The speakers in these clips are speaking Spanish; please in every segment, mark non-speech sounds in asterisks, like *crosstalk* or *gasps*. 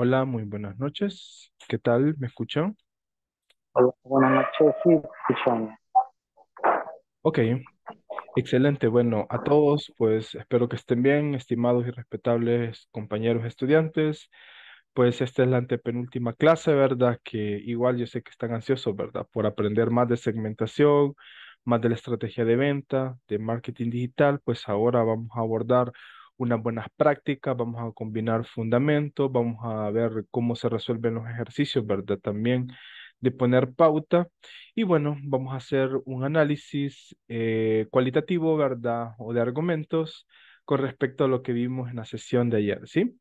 Hola, muy buenas noches. ¿Qué tal? ¿Me escuchan? Hola, buenas noches, sí, escuchamos. Ok, excelente. Bueno, a todos, pues espero que estén bien, estimados y respetables compañeros estudiantes. Pues esta es la antepenúltima clase, ¿verdad? Que igual yo sé que están ansiosos, ¿verdad? Por aprender más de segmentación, más de la estrategia de venta, de marketing digital, pues ahora vamos a abordar unas buenas prácticas, vamos a combinar fundamentos, vamos a ver cómo se resuelven los ejercicios, ¿verdad? También de poner pauta y bueno, vamos a hacer un análisis eh, cualitativo, ¿verdad? O de argumentos con respecto a lo que vimos en la sesión de ayer, ¿sí?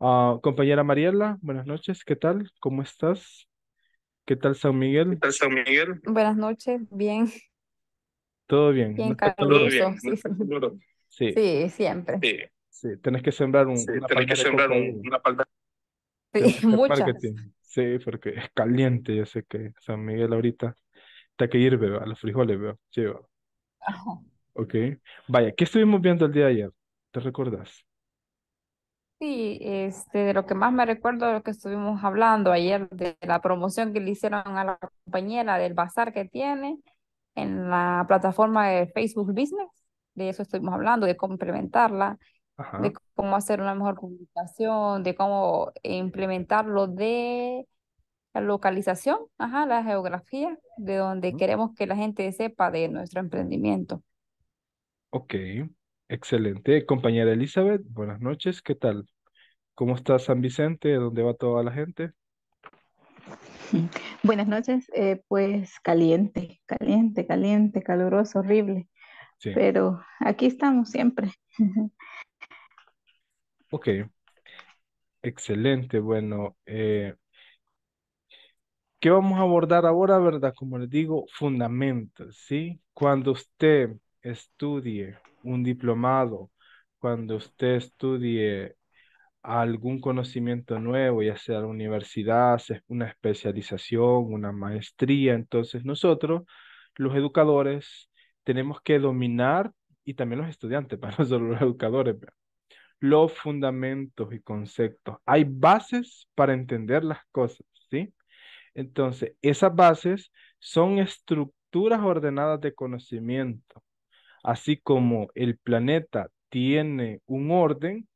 Ah, compañera Mariela, buenas noches, ¿qué tal? ¿Cómo estás? ¿Qué tal San Miguel? ¿Qué tal San Miguel? Buenas noches, bien. Todo bien. Bien, *laughs* *laughs* Sí. sí. siempre. Sí. Sí, tenés que sembrar un, tenés que sembrar una Sí, muchas. Sí, porque es caliente, yo sé que San Miguel ahorita está que hirve, a los frijoles, veo. Sí, Ok. Vaya, ¿qué estuvimos viendo el día de ayer? ¿Te recordás? Sí, este, de lo que más me recuerdo de lo que estuvimos hablando ayer, de la promoción que le hicieron a la compañera del bazar que tiene en la plataforma de Facebook Business, de eso estuvimos hablando, de complementarla, de cómo hacer una mejor comunicación, de cómo implementarlo de la localización, ajá, la geografía, de donde queremos que la gente sepa de nuestro emprendimiento. Ok, excelente. Compañera Elizabeth, buenas noches, ¿qué tal? ¿Cómo está San Vicente? ¿Dónde va toda la gente? *laughs* Buenas noches, eh, pues caliente, caliente, caliente, caluroso, horrible, Sí, pero aquí estamos siempre. *laughs* Ok, excelente. Bueno, eh, ¿qué vamos a abordar ahora, verdad? Como les digo, fundamentos, ¿sí? Cuando usted estudie un diplomado, cuando usted estudie algún conocimiento nuevo, ya sea la universidad, una especialización, una maestría, entonces nosotros, los educadores, tenemos que dominar y también los estudiantes, *laughs* para no los educadores, los fundamentos y conceptos. Hay bases para entender las cosas, ¿sí? Entonces, esas bases son estructuras ordenadas de conocimiento. Así como el planeta tiene un orden,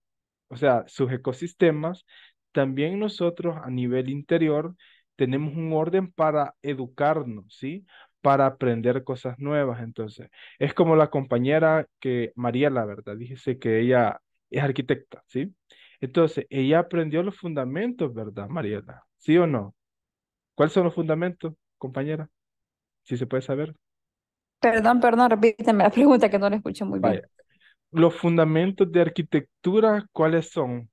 o sea, sus ecosistemas, también nosotros a nivel interior tenemos un orden para educarnos, ¿sí? Para aprender cosas nuevas. Entonces, es como la compañera que, María, la ¿verdad? Díjese que ella es arquitecta, ¿sí? Entonces, ella aprendió los fundamentos, ¿verdad, Mariela? ¿Sí o no? ¿Cuáles son los fundamentos, compañera? Si se puede saber. Perdón, perdón, repíteme la pregunta que no la escuché muy bien. Los fundamentos de arquitectura, ¿cuáles son?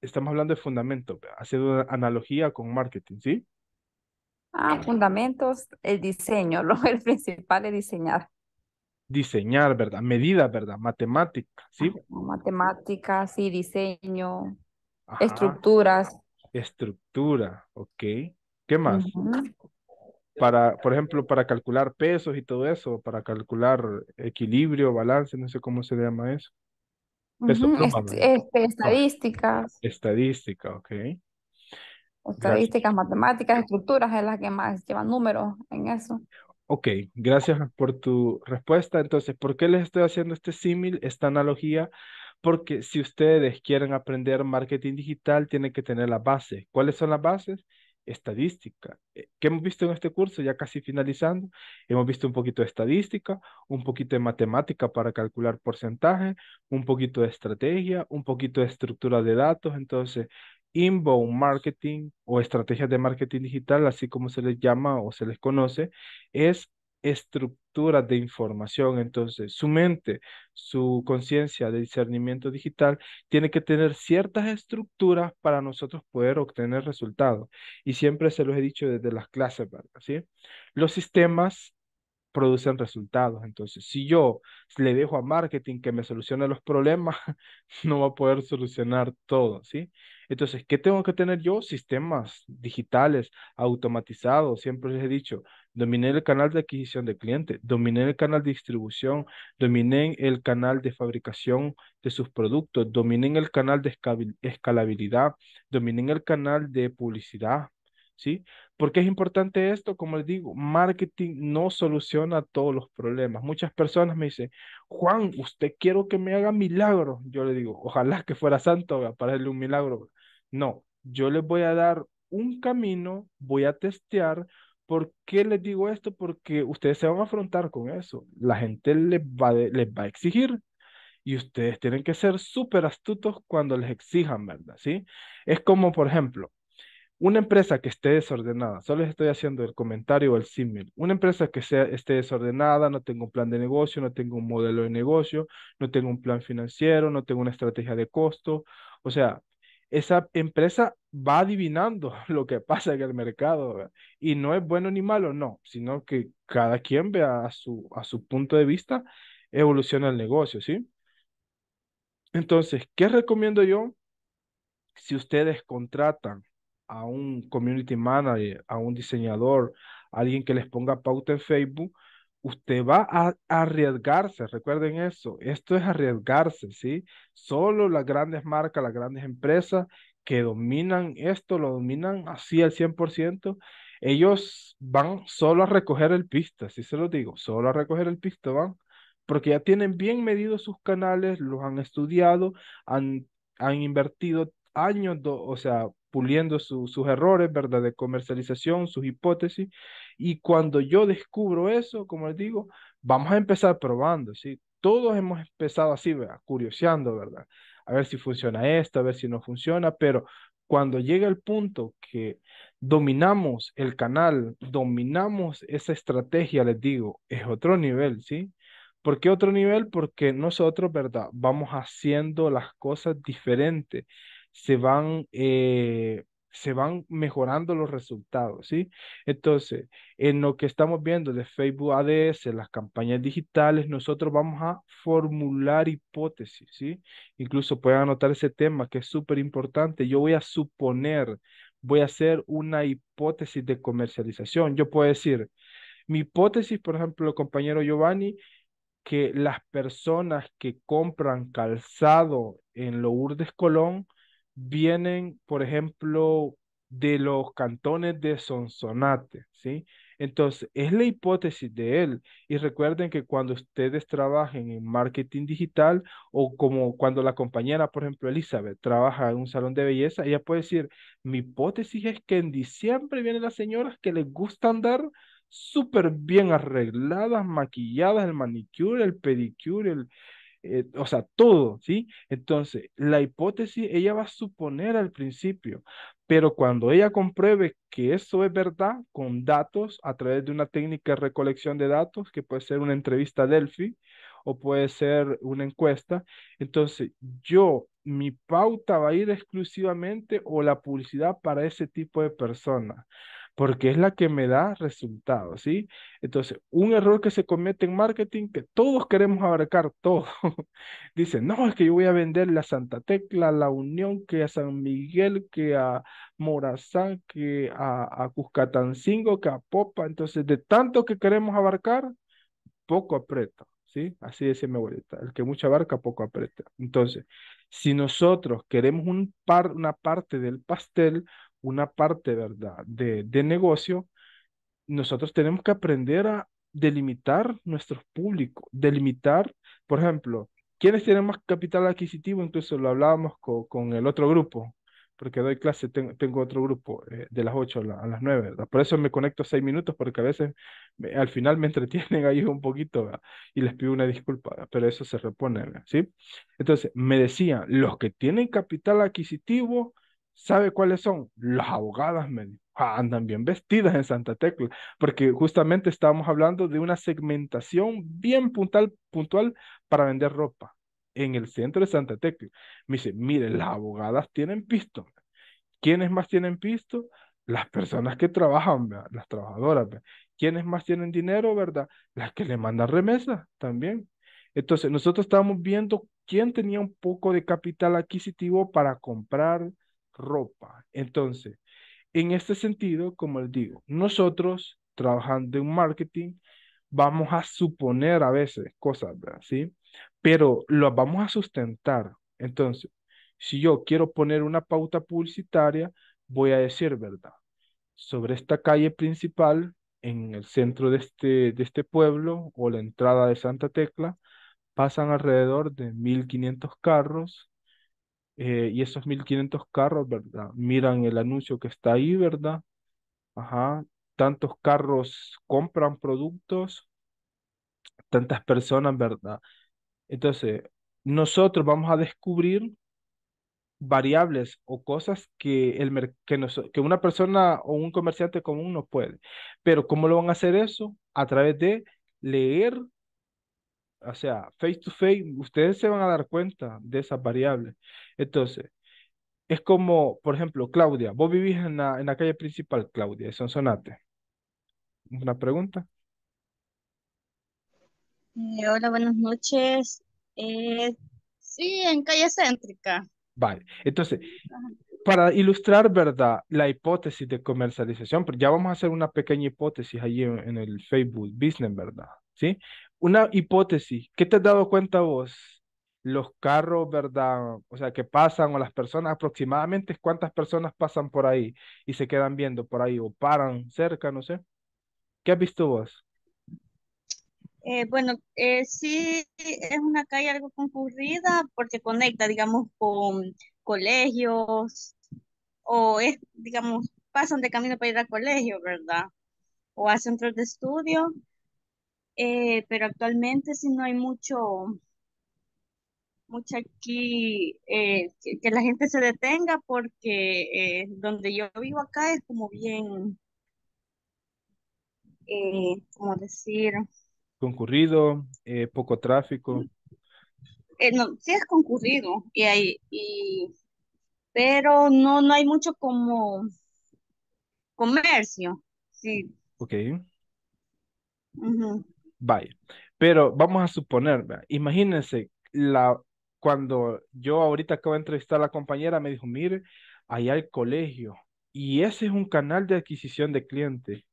Estamos hablando de fundamentos, haciendo una analogía con marketing, ¿sí? Ah, fundamentos, el diseño, lo *laughs* el principal es diseñar diseñar, ¿verdad? Medidas, ¿verdad? Matemáticas, ¿sí? Matemáticas, sí, diseño, estructuras. Estructura, ok. ¿Qué más? Para, por ejemplo, para calcular pesos y todo eso, para calcular equilibrio, balance, no sé cómo se llama eso. Estadística. Este, estadísticas. Estadística, ok. Estadísticas, matemáticas, estructuras es la que más llevan números en eso. Ok, gracias por tu respuesta. Entonces, ¿por qué les estoy haciendo este símil, esta analogía? Porque si ustedes quieren aprender marketing digital, tienen que tener la base. ¿Cuáles son las bases? Estadística. Eh, ¿Qué hemos visto en este curso? Ya casi finalizando. Hemos visto un poquito de estadística, un poquito de matemática para calcular porcentaje, un poquito de estrategia, un poquito de estructura de datos. Entonces, inbound marketing o estrategias de marketing digital, así como se les llama o se les conoce, es estructura de información. Entonces, su mente, su conciencia de discernimiento digital tiene que tener ciertas estructuras para nosotros poder obtener resultados. Y siempre se los he dicho desde las clases, ¿verdad? ¿Sí? Los sistemas producen resultados. Entonces, si yo le dejo a marketing que me solucione los problemas, *laughs* no va a poder solucionar todo, ¿sí? Entonces, ¿qué tengo que tener yo? Sistemas digitales, automatizados. Siempre les he dicho, dominé el canal de adquisición de clientes, dominé el canal de distribución, dominé el canal de fabricación de sus productos, dominé el canal de escalabilidad, dominé el canal de publicidad. ¿Sí? ¿Por qué es importante esto? Como les digo, marketing no soluciona todos los problemas. Muchas personas me dicen, Juan, usted quiero que me haga milagro. Yo le digo, ojalá que fuera santo para hacerle un milagro. No, yo les voy a dar un camino, voy a testear. ¿Por qué les digo esto? Porque ustedes se van a afrontar con eso. La gente les va, les va a exigir y ustedes tienen que ser súper astutos cuando les exijan, ¿verdad? ¿Sí? Es como, por ejemplo, una empresa que esté desordenada, solo les estoy haciendo el comentario o el símil, una empresa que sea, esté desordenada, no tengo un plan de negocio, no tengo un modelo de negocio, no tengo un plan financiero, no tengo una estrategia de costo, o sea, esa empresa va adivinando *laughs* lo que pasa en el mercado y no es bueno ni malo, no, sino que cada quien vea a su, a su punto de vista, evoluciona el negocio, ¿sí? Entonces, ¿qué recomiendo yo si ustedes contratan a un community manager, a un diseñador, a alguien que les ponga pauta en Facebook? usted va a arriesgarse, recuerden eso, esto es arriesgarse, ¿sí? Solo las grandes marcas, las grandes empresas que dominan esto, lo dominan así al 100%, ellos van solo a recoger el pista, así se lo digo, solo a recoger el pista van, porque ya tienen bien medidos sus canales, los han estudiado, han, han invertido años, o sea, puliendo sus errores, ¿verdad? De comercialización, sus hipótesis, y cuando yo descubro eso, como les digo, vamos a empezar probando, ¿sí? Todos hemos empezado así, ¿verdad? curioseando, ¿verdad? A ver si funciona esto, a ver si no funciona, pero cuando llega el punto que dominamos el canal, dominamos esa estrategia, les digo, es otro nivel, ¿sí? ¿Por qué otro nivel? Porque nosotros, ¿verdad? Vamos haciendo las cosas diferentes, se van eh, se van mejorando los resultados, ¿sí? Entonces, en lo que estamos viendo de Facebook ADS, las campañas digitales, nosotros vamos a formular hipótesis, ¿sí? Incluso pueden anotar ese tema que es súper importante. Yo voy a suponer, voy a hacer una hipótesis de comercialización. Yo puedo decir, mi hipótesis, por ejemplo, compañero Giovanni, que las personas que compran calzado en Lourdes Colón, vienen, por ejemplo, de los cantones de Sonsonate, ¿sí? Entonces, es la hipótesis de él. Y recuerden que cuando ustedes trabajen en marketing digital o como cuando la compañera, por ejemplo, Elizabeth, trabaja en un salón de belleza, ella puede decir, mi hipótesis es que en diciembre vienen las señoras que les gusta andar súper bien arregladas, maquilladas, el manicure, el pedicure, el, eh, o sea, todo, ¿sí? Entonces, la hipótesis ella va a suponer al principio, pero cuando ella compruebe que eso es verdad con datos a través de una técnica de recolección de datos, que puede ser una entrevista a Delphi o puede ser una encuesta, entonces yo, mi pauta va a ir exclusivamente o la publicidad para ese tipo de personas porque es la que me da resultados, ¿sí? Entonces, un error que se comete en marketing, que todos queremos abarcar todo. *laughs* Dicen, no, es que yo voy a vender la Santa Tecla, la Unión, que a San Miguel, que a Morazán, que a, a Cuscatancingo, que a Popa. Entonces, de tanto que queremos abarcar, poco aprieta, ¿sí? Así decía mi abuelita, el que mucha abarca, poco aprieta. Entonces, si nosotros queremos un par, una parte del pastel, una parte, ¿verdad?, de, de negocio, nosotros tenemos que aprender a delimitar nuestros públicos, delimitar, por ejemplo, ¿Quiénes tienen más capital adquisitivo? Incluso lo hablábamos con, con el otro grupo, porque doy clase, tengo, otro grupo eh, de las 8 a, las 9, ¿verdad? Por eso me conecto 6 minutos, porque a veces al final me entretienen ahí un poquito y les pido una disculpa, pero eso se repone, ¿sí? Entonces, me decían, los que tienen capital adquisitivo ¿Sabe cuáles son? Las abogadas, me ah, andan bien vestidas en Santa Tecla, porque justamente estábamos hablando de una segmentación bien puntual, puntual para vender ropa en el centro de Santa Tecla. Me dice, mire, las abogadas tienen pisto. ¿Quiénes más tienen pisto? Las personas que trabajan, las trabajadoras. ¿Quiénes más tienen dinero, verdad? Las que le mandan remesas también. Entonces, nosotros estábamos viendo quién tenía un poco de capital adquisitivo para comprar, ropa. Entonces, en este sentido, como les digo, nosotros trabajando en marketing vamos a suponer a veces cosas, ¿verdad? ¿Sí? Pero lo vamos a sustentar. Entonces, si yo quiero poner una pauta publicitaria, voy a decir, ¿verdad? Sobre esta calle principal, en el centro de este, de este pueblo o la entrada de Santa Tecla, pasan alrededor de 1.500 carros eh, y esos 1500 carros, ¿verdad? Miran el anuncio que está ahí, ¿verdad? Ajá. Tantos carros compran productos, tantas personas, ¿verdad? Entonces, nosotros vamos a descubrir variables o cosas que, el, que, que una persona o un comerciante común no puede. Pero ¿cómo lo van a hacer eso? A través de leer o sea, face to face, ustedes se van a dar cuenta de esas variables. Entonces, es como, por ejemplo, Claudia, vos vivís en la, calle principal, Claudia, de Sonsonate. ¿Una pregunta? Eh, hola, buenas noches. Eh, sí, en calle céntrica. Vale, entonces, para ilustrar, ¿verdad? La hipótesis de comercialización, pero pues ya vamos a hacer una pequeña hipótesis allí en, en el Facebook Business, ¿verdad? ¿Sí? una hipótesis, ¿qué te has dado cuenta vos? Los carros, ¿verdad? O sea, que pasan o las personas, aproximadamente cuántas personas pasan por ahí y se quedan viendo por ahí o paran cerca, no sé. ¿Qué has visto vos? Eh, bueno, eh, sí es una calle algo concurrida porque conecta, digamos, con colegios o es, digamos, pasan de camino para ir al colegio, ¿verdad? O a centros de estudio eh, pero actualmente sí no hay mucho, aquí eh, que, la gente se detenga porque eh, donde yo vivo acá es como bien, como decir, concurrido, poco tráfico. no, sí es concurrido y hay, y, pero no, no hay mucho como comercio, sí. Ok. mhm Vaya, pero vamos a suponer, imagínense, la, cuando yo ahorita acabo de entrevistar a la compañera, me dijo, mire, ahí hay colegio, y ese es un canal de adquisición de clientes,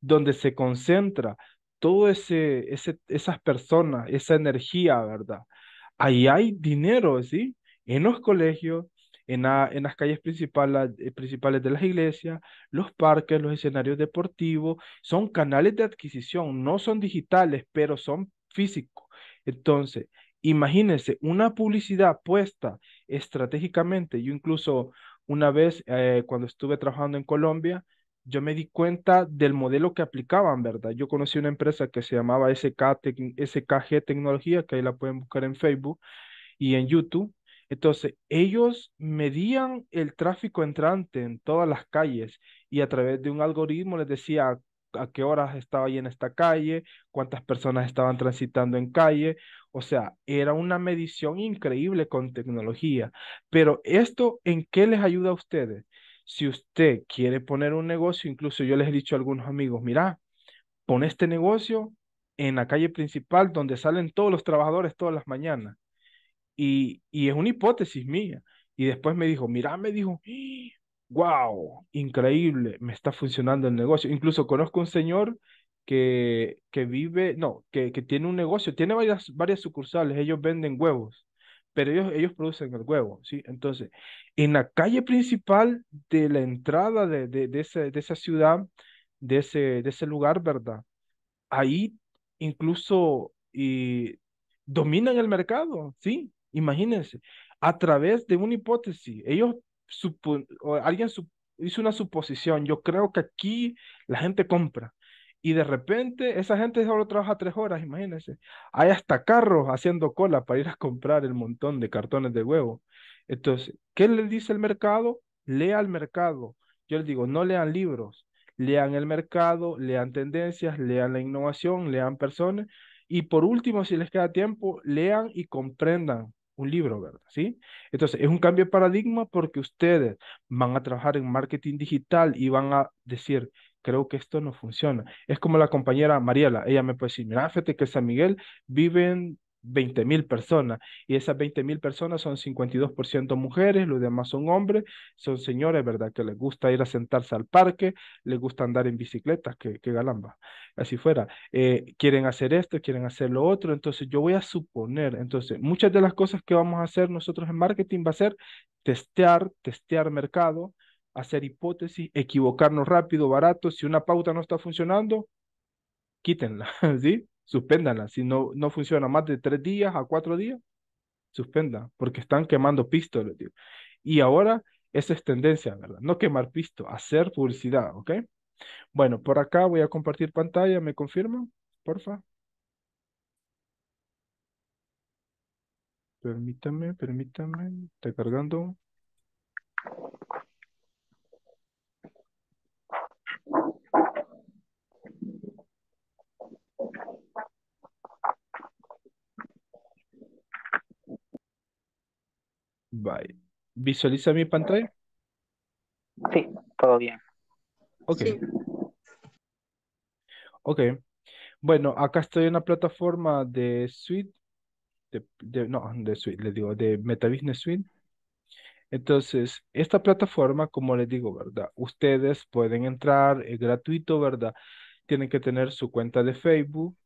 donde se concentra todo ese, esas personas, esa energía, ¿verdad? Ahí hay dinero, ¿sí? En los colegios, en, las calles principales, eh, principales de las iglesias, los parques, los escenarios deportivos, son canales de adquisición, no son digitales, pero son físicos. Entonces, imagínense una publicidad puesta estratégicamente. Yo incluso una vez eh, cuando estuve trabajando en Colombia, yo me di cuenta del modelo que aplicaban, ¿verdad? Yo conocí una empresa que se llamaba SK SKG Tecnología, que ahí la pueden buscar en Facebook y en YouTube, entonces, ellos medían el tráfico entrante en todas las calles y a través de un algoritmo les decía a qué horas estaba ahí en esta calle, cuántas personas estaban transitando en calle. O sea, era una medición increíble con tecnología. Pero esto, ¿en qué les ayuda a ustedes? Si usted quiere poner un negocio, incluso yo les he dicho a algunos amigos, mira, pon este negocio en la calle principal donde salen todos los trabajadores todas las mañanas y, es una hipótesis mía. Y después me dijo, mira, me dijo, wow, ¡Ah! increíble, me está funcionando el negocio. Incluso conozco un señor que, que vive, no, que, que tiene un negocio, tiene varias, varias sucursales, ellos venden huevos, pero ellos, ellos producen el huevo, ¿sí? Entonces, en la calle principal de la entrada de, de, de esa ciudad, de ese, de ese lugar, ¿verdad? Ahí incluso dominan el mercado, ¿sí? Imagínense, a través de una hipótesis, ellos, alguien hizo una suposición, yo creo que aquí la gente compra. Y de repente esa gente solo trabaja tres horas, imagínense. Hay hasta carros haciendo cola para ir a comprar el montón de cartones de huevo. Entonces, ¿qué le dice el mercado? Lea el mercado. Yo les digo, no lean libros, lean el mercado, lean tendencias, lean la innovación, lean personas. Y por último, si les queda tiempo, lean y comprendan un libro, ¿verdad? ¿Sí? Entonces, es un cambio de paradigma porque ustedes van a trabajar en marketing digital y van a decir, creo que esto no funciona. Es como la compañera Mariela, ella me puede decir, mira, fíjate que San Miguel viven 20 mil personas y esas 20 mil personas son 52% mujeres, los demás son hombres, son señores, ¿verdad? Que les gusta ir a sentarse al parque, les gusta andar en bicicletas, que, que galamba, así fuera. Eh, quieren hacer esto, quieren hacer lo otro, entonces yo voy a suponer, entonces muchas de las cosas que vamos a hacer nosotros en marketing va a ser testear, testear mercado, hacer hipótesis, equivocarnos rápido, barato, si una pauta no está funcionando, quítenla, *laughs* ¿sí? suspéndanla. Si no, no funciona más de tres días a cuatro días, suspenda, porque están quemando pistolas, Y ahora, esa es tendencia, ¿verdad? No quemar pisto, hacer publicidad, ¿ok? Bueno, por acá voy a compartir pantalla, ¿me confirman? Porfa. Permítame, permítame, está cargando. Bye. ¿Visualiza mi pantalla? Sí, todo bien. Ok. Ok. Bueno, acá estoy en la plataforma de Suite. De, no, de Suite, le digo, de MetaBusiness Suite. Entonces, esta plataforma, como les digo, ¿verdad? Ustedes pueden entrar, es gratuito, ¿verdad? Tienen que tener su cuenta de Facebook.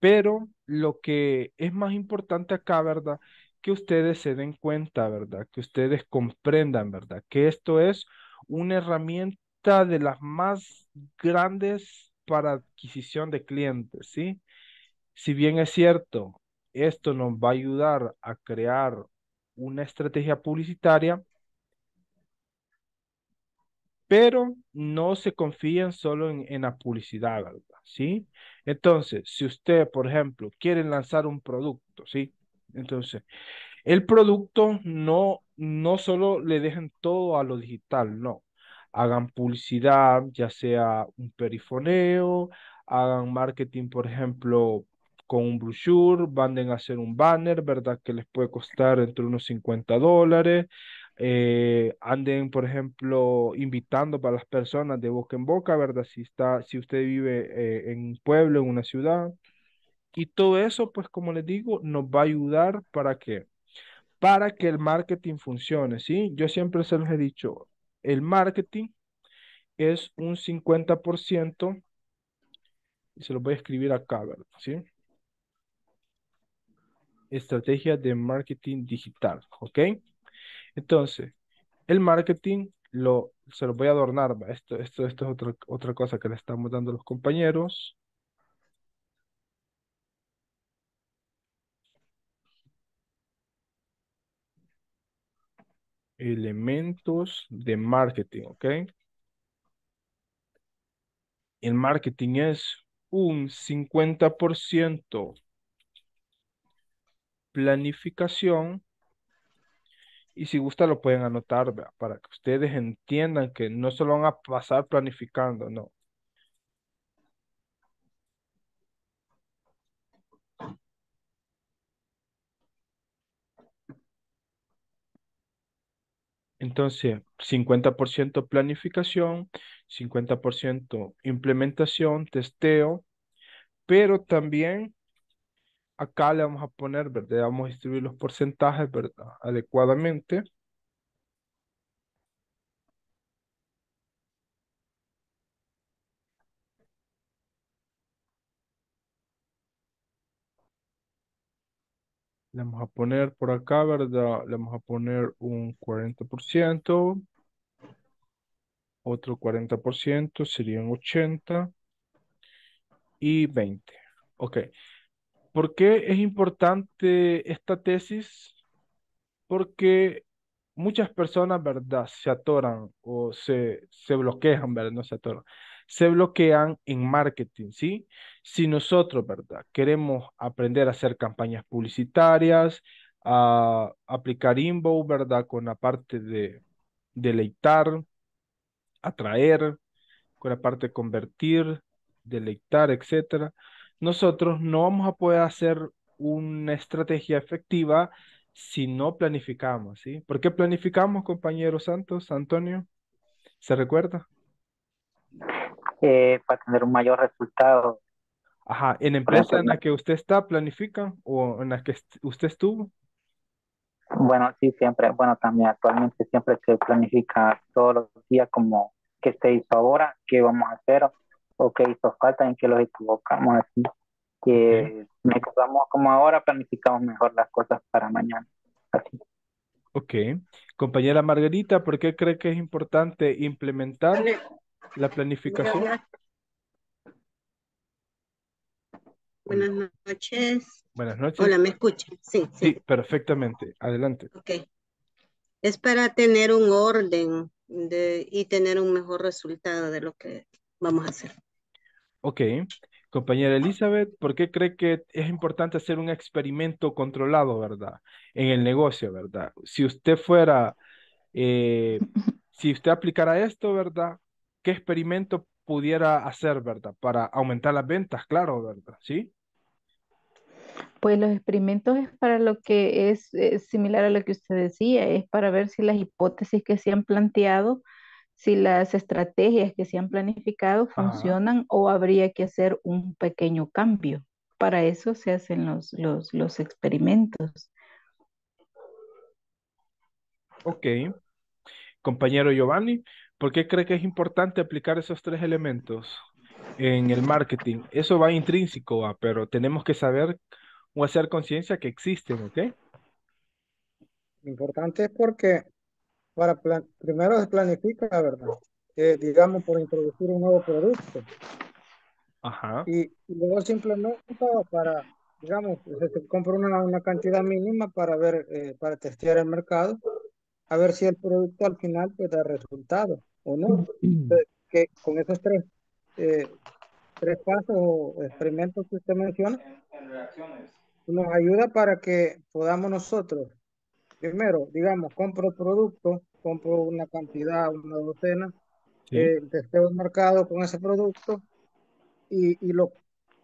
Pero lo que es más importante acá, ¿verdad? que ustedes se den cuenta, ¿verdad? Que ustedes comprendan, ¿verdad? Que esto es una herramienta de las más grandes para adquisición de clientes, ¿sí? Si bien es cierto, esto nos va a ayudar a crear una estrategia publicitaria, pero no se confíen solo en, la publicidad, ¿verdad? ¿Sí? Entonces, si usted, por ejemplo, quiere lanzar un producto, ¿sí? Entonces, el producto no, solo le dejen todo a lo digital, no. Hagan publicidad, ya sea un perifoneo, hagan marketing, por ejemplo, con un brochure, manden a hacer un banner, ¿verdad? Que les puede costar entre unos 50 dólares. Eh, anden, por ejemplo, invitando para las personas de boca en boca, ¿verdad? Si, está, si usted vive eh, en un pueblo, en una ciudad, y todo eso, pues como les digo, nos va a ayudar para que, para que el marketing funcione, ¿sí? Yo siempre se los he dicho, el marketing es un 50%, y se lo voy a escribir acá, ¿verdad? ¿Sí? Estrategia de marketing digital, ¿ok? Entonces, el marketing lo, se lo voy a adornar, esto, esto, es otra, otra cosa que le estamos dando a los compañeros. Elementos de marketing, ¿ok? El marketing es un 50% planificación. Y si gusta lo pueden anotar para que ustedes entiendan que no se lo van a pasar planificando, no. Entonces, 50% planificación, 50% implementación, testeo, pero también acá le vamos a poner, ¿verdad? Vamos a distribuir los porcentajes, ¿verdad? Adecuadamente. Le vamos a poner por acá, ¿verdad? Le vamos a poner un 40%. Otro 40% serían 80 y 20. Ok. ¿Por qué es importante esta tesis? Porque muchas personas, ¿verdad? Se atoran o se, se bloquean, ¿verdad? No se atoran se bloquean en marketing, ¿sí? Si nosotros, ¿verdad? Queremos aprender a hacer campañas publicitarias, a aplicar inbound, ¿verdad? Con la parte de deleitar, atraer, con la parte de convertir, deleitar, etcétera. Nosotros no vamos a poder hacer una estrategia efectiva si no planificamos, ¿sí? ¿Por qué planificamos, compañero Santos, Antonio? ¿Se recuerda? eh, para tener un mayor resultado. Ajá, ¿en empresa en la que usted está planifica o en la que usted estuvo? Bueno, sí, siempre, bueno, también actualmente siempre se planifica todos los días como que se hizo ahora, qué vamos a hacer o qué hizo falta, en que lo equivocamos, así que como ahora, planificamos mejor las cosas para mañana, así. Ok. Compañera Margarita, ¿por qué cree que es importante implementar la planificación. Buenas noches. Buenas noches. Hola, ¿me escuchan? Sí, sí. perfectamente. Adelante. Ok. Es para tener un orden de, y tener un mejor resultado de lo que vamos a hacer. Ok. Compañera Elizabeth, ¿por qué cree que es importante hacer un experimento controlado, verdad? En el negocio, ¿verdad? Si usted fuera, eh, si usted aplicara esto, ¿verdad? qué experimento pudiera hacer, ¿verdad? Para aumentar las ventas, claro, ¿verdad? ¿Sí? Pues los experimentos es para lo que es, similar a lo que usted decía, es para ver si las hipótesis que se han planteado, si las estrategias que se han planificado funcionan o habría que hacer un pequeño cambio. Para eso se hacen los, los, los experimentos. Ok. Compañero Giovanni, ¿Por qué cree que es importante aplicar esos tres elementos en el marketing? Eso va intrínseco, pero tenemos que saber o hacer conciencia que existen, ¿ok? Importante es porque para primero se planifica, ¿verdad? digamos, por introducir un nuevo producto. Ajá. Y, luego simplemente para, digamos, se compra una, cantidad mínima para ver, eh, para testear el mercado, a ver si el producto al final puede da resultado o no. Que con esos tres, eh, tres pasos o experimentos que usted menciona, nos ayuda para que podamos nosotros, primero, digamos, compro producto, compro una cantidad, una docena, que eh, testeo con ese producto y, y lo,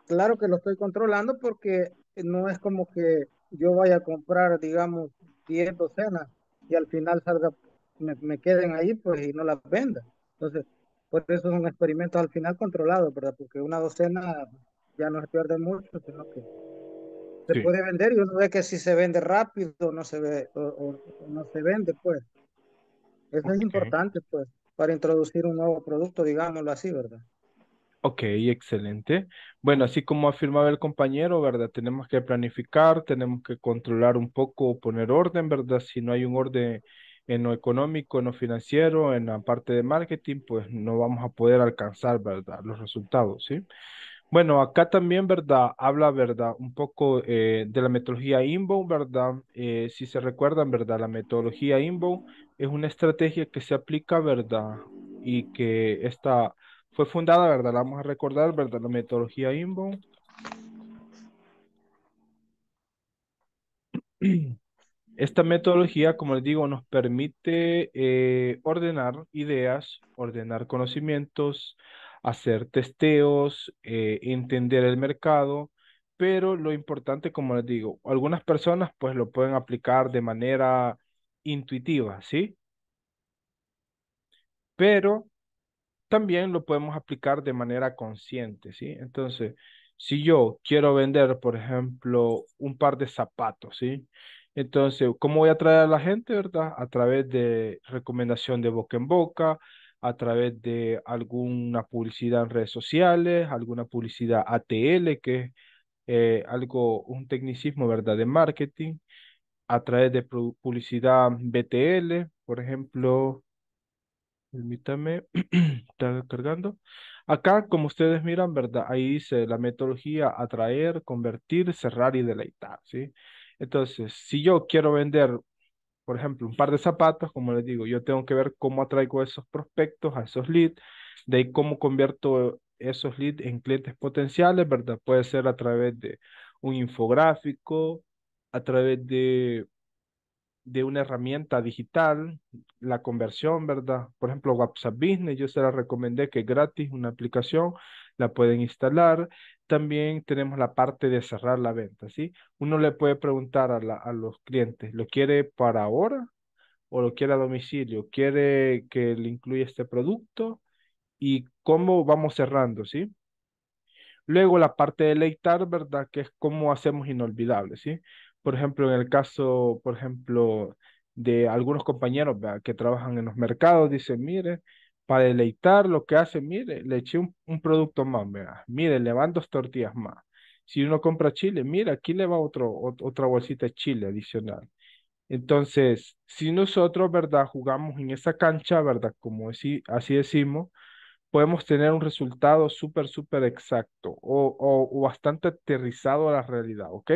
claro que lo estoy controlando porque no es como que yo vaya a comprar, digamos, 10 docenas y al final salga me, me, queden ahí pues y no las venda. Entonces, por eso es un experimento al final controlado, ¿verdad? Porque una docena ya no se pierde mucho, sino que se puede vender y uno ve que si se vende rápido no se ve o, no se vende, pues. Eso es importante, pues, para introducir un nuevo producto, digámoslo así, ¿verdad? Ok, excelente. Bueno, así como afirmaba el compañero, ¿verdad? Tenemos que planificar, tenemos que controlar un poco, poner orden, ¿verdad? Si no hay un orden en lo económico, en lo financiero, en la parte de marketing, pues no vamos a poder alcanzar, ¿verdad? Los resultados, ¿sí? Bueno, acá también, ¿verdad? Habla, ¿verdad? Un poco eh, de la metodología Inbound, ¿verdad? Eh, si se recuerdan, ¿verdad? La metodología Inbound es una estrategia que se aplica, ¿verdad? Y que esta fue fundada, ¿verdad? La vamos a recordar, ¿verdad? La metodología Inbound. *clears throat* *clears throat* Esta metodología, como les digo, nos permite eh, ordenar ideas, ordenar conocimientos, hacer testeos, eh, entender el mercado, pero lo importante, como les digo, algunas personas pues lo pueden aplicar de manera intuitiva, ¿sí? Pero también lo podemos aplicar de manera consciente, ¿sí? Entonces, si yo quiero vender, por ejemplo, un par de zapatos, ¿sí? Entonces, ¿cómo voy a atraer a la gente, verdad? A través de recomendación de boca en boca, a través de alguna publicidad en redes sociales, alguna publicidad ATL, que es eh, algo, un tecnicismo, ¿verdad? De marketing, a través de publicidad BTL, por ejemplo, permítame, *clears throat* está cargando. Acá, como ustedes miran, ¿verdad? Ahí dice la metodología atraer, convertir, cerrar y deleitar, ¿sí? sí entonces, si yo quiero vender, por ejemplo, un par de zapatos, como les digo, yo tengo que ver cómo atraigo a esos prospectos, a esos leads, de ahí cómo convierto esos leads en clientes potenciales, ¿verdad? Puede ser a través de un infográfico, a través de, de una herramienta digital, la conversión, ¿verdad? Por ejemplo, WhatsApp Business, yo se la recomendé que es gratis, una aplicación, la pueden instalar también tenemos la parte de cerrar la venta, ¿sí? Uno le puede preguntar a, la, a los clientes, ¿lo quiere para ahora o lo quiere a domicilio? ¿Quiere que le incluya este producto? ¿Y cómo vamos cerrando, sí? Luego la parte de leitar, ¿verdad? Que es cómo hacemos inolvidables, ¿sí? Por ejemplo, en el caso, por ejemplo, de algunos compañeros que trabajan en los mercados, dicen, mire, para deleitar lo que hace, mire, le eché un, producto más, mire, le van dos tortillas más. Si uno compra chile, mire, aquí le va otra bolsita de chile adicional. Entonces, si nosotros, ¿verdad? Jugamos en esa cancha, ¿verdad? Como así, así decimos, podemos tener un resultado súper, súper exacto o, o, o bastante aterrizado a la realidad, ¿ok?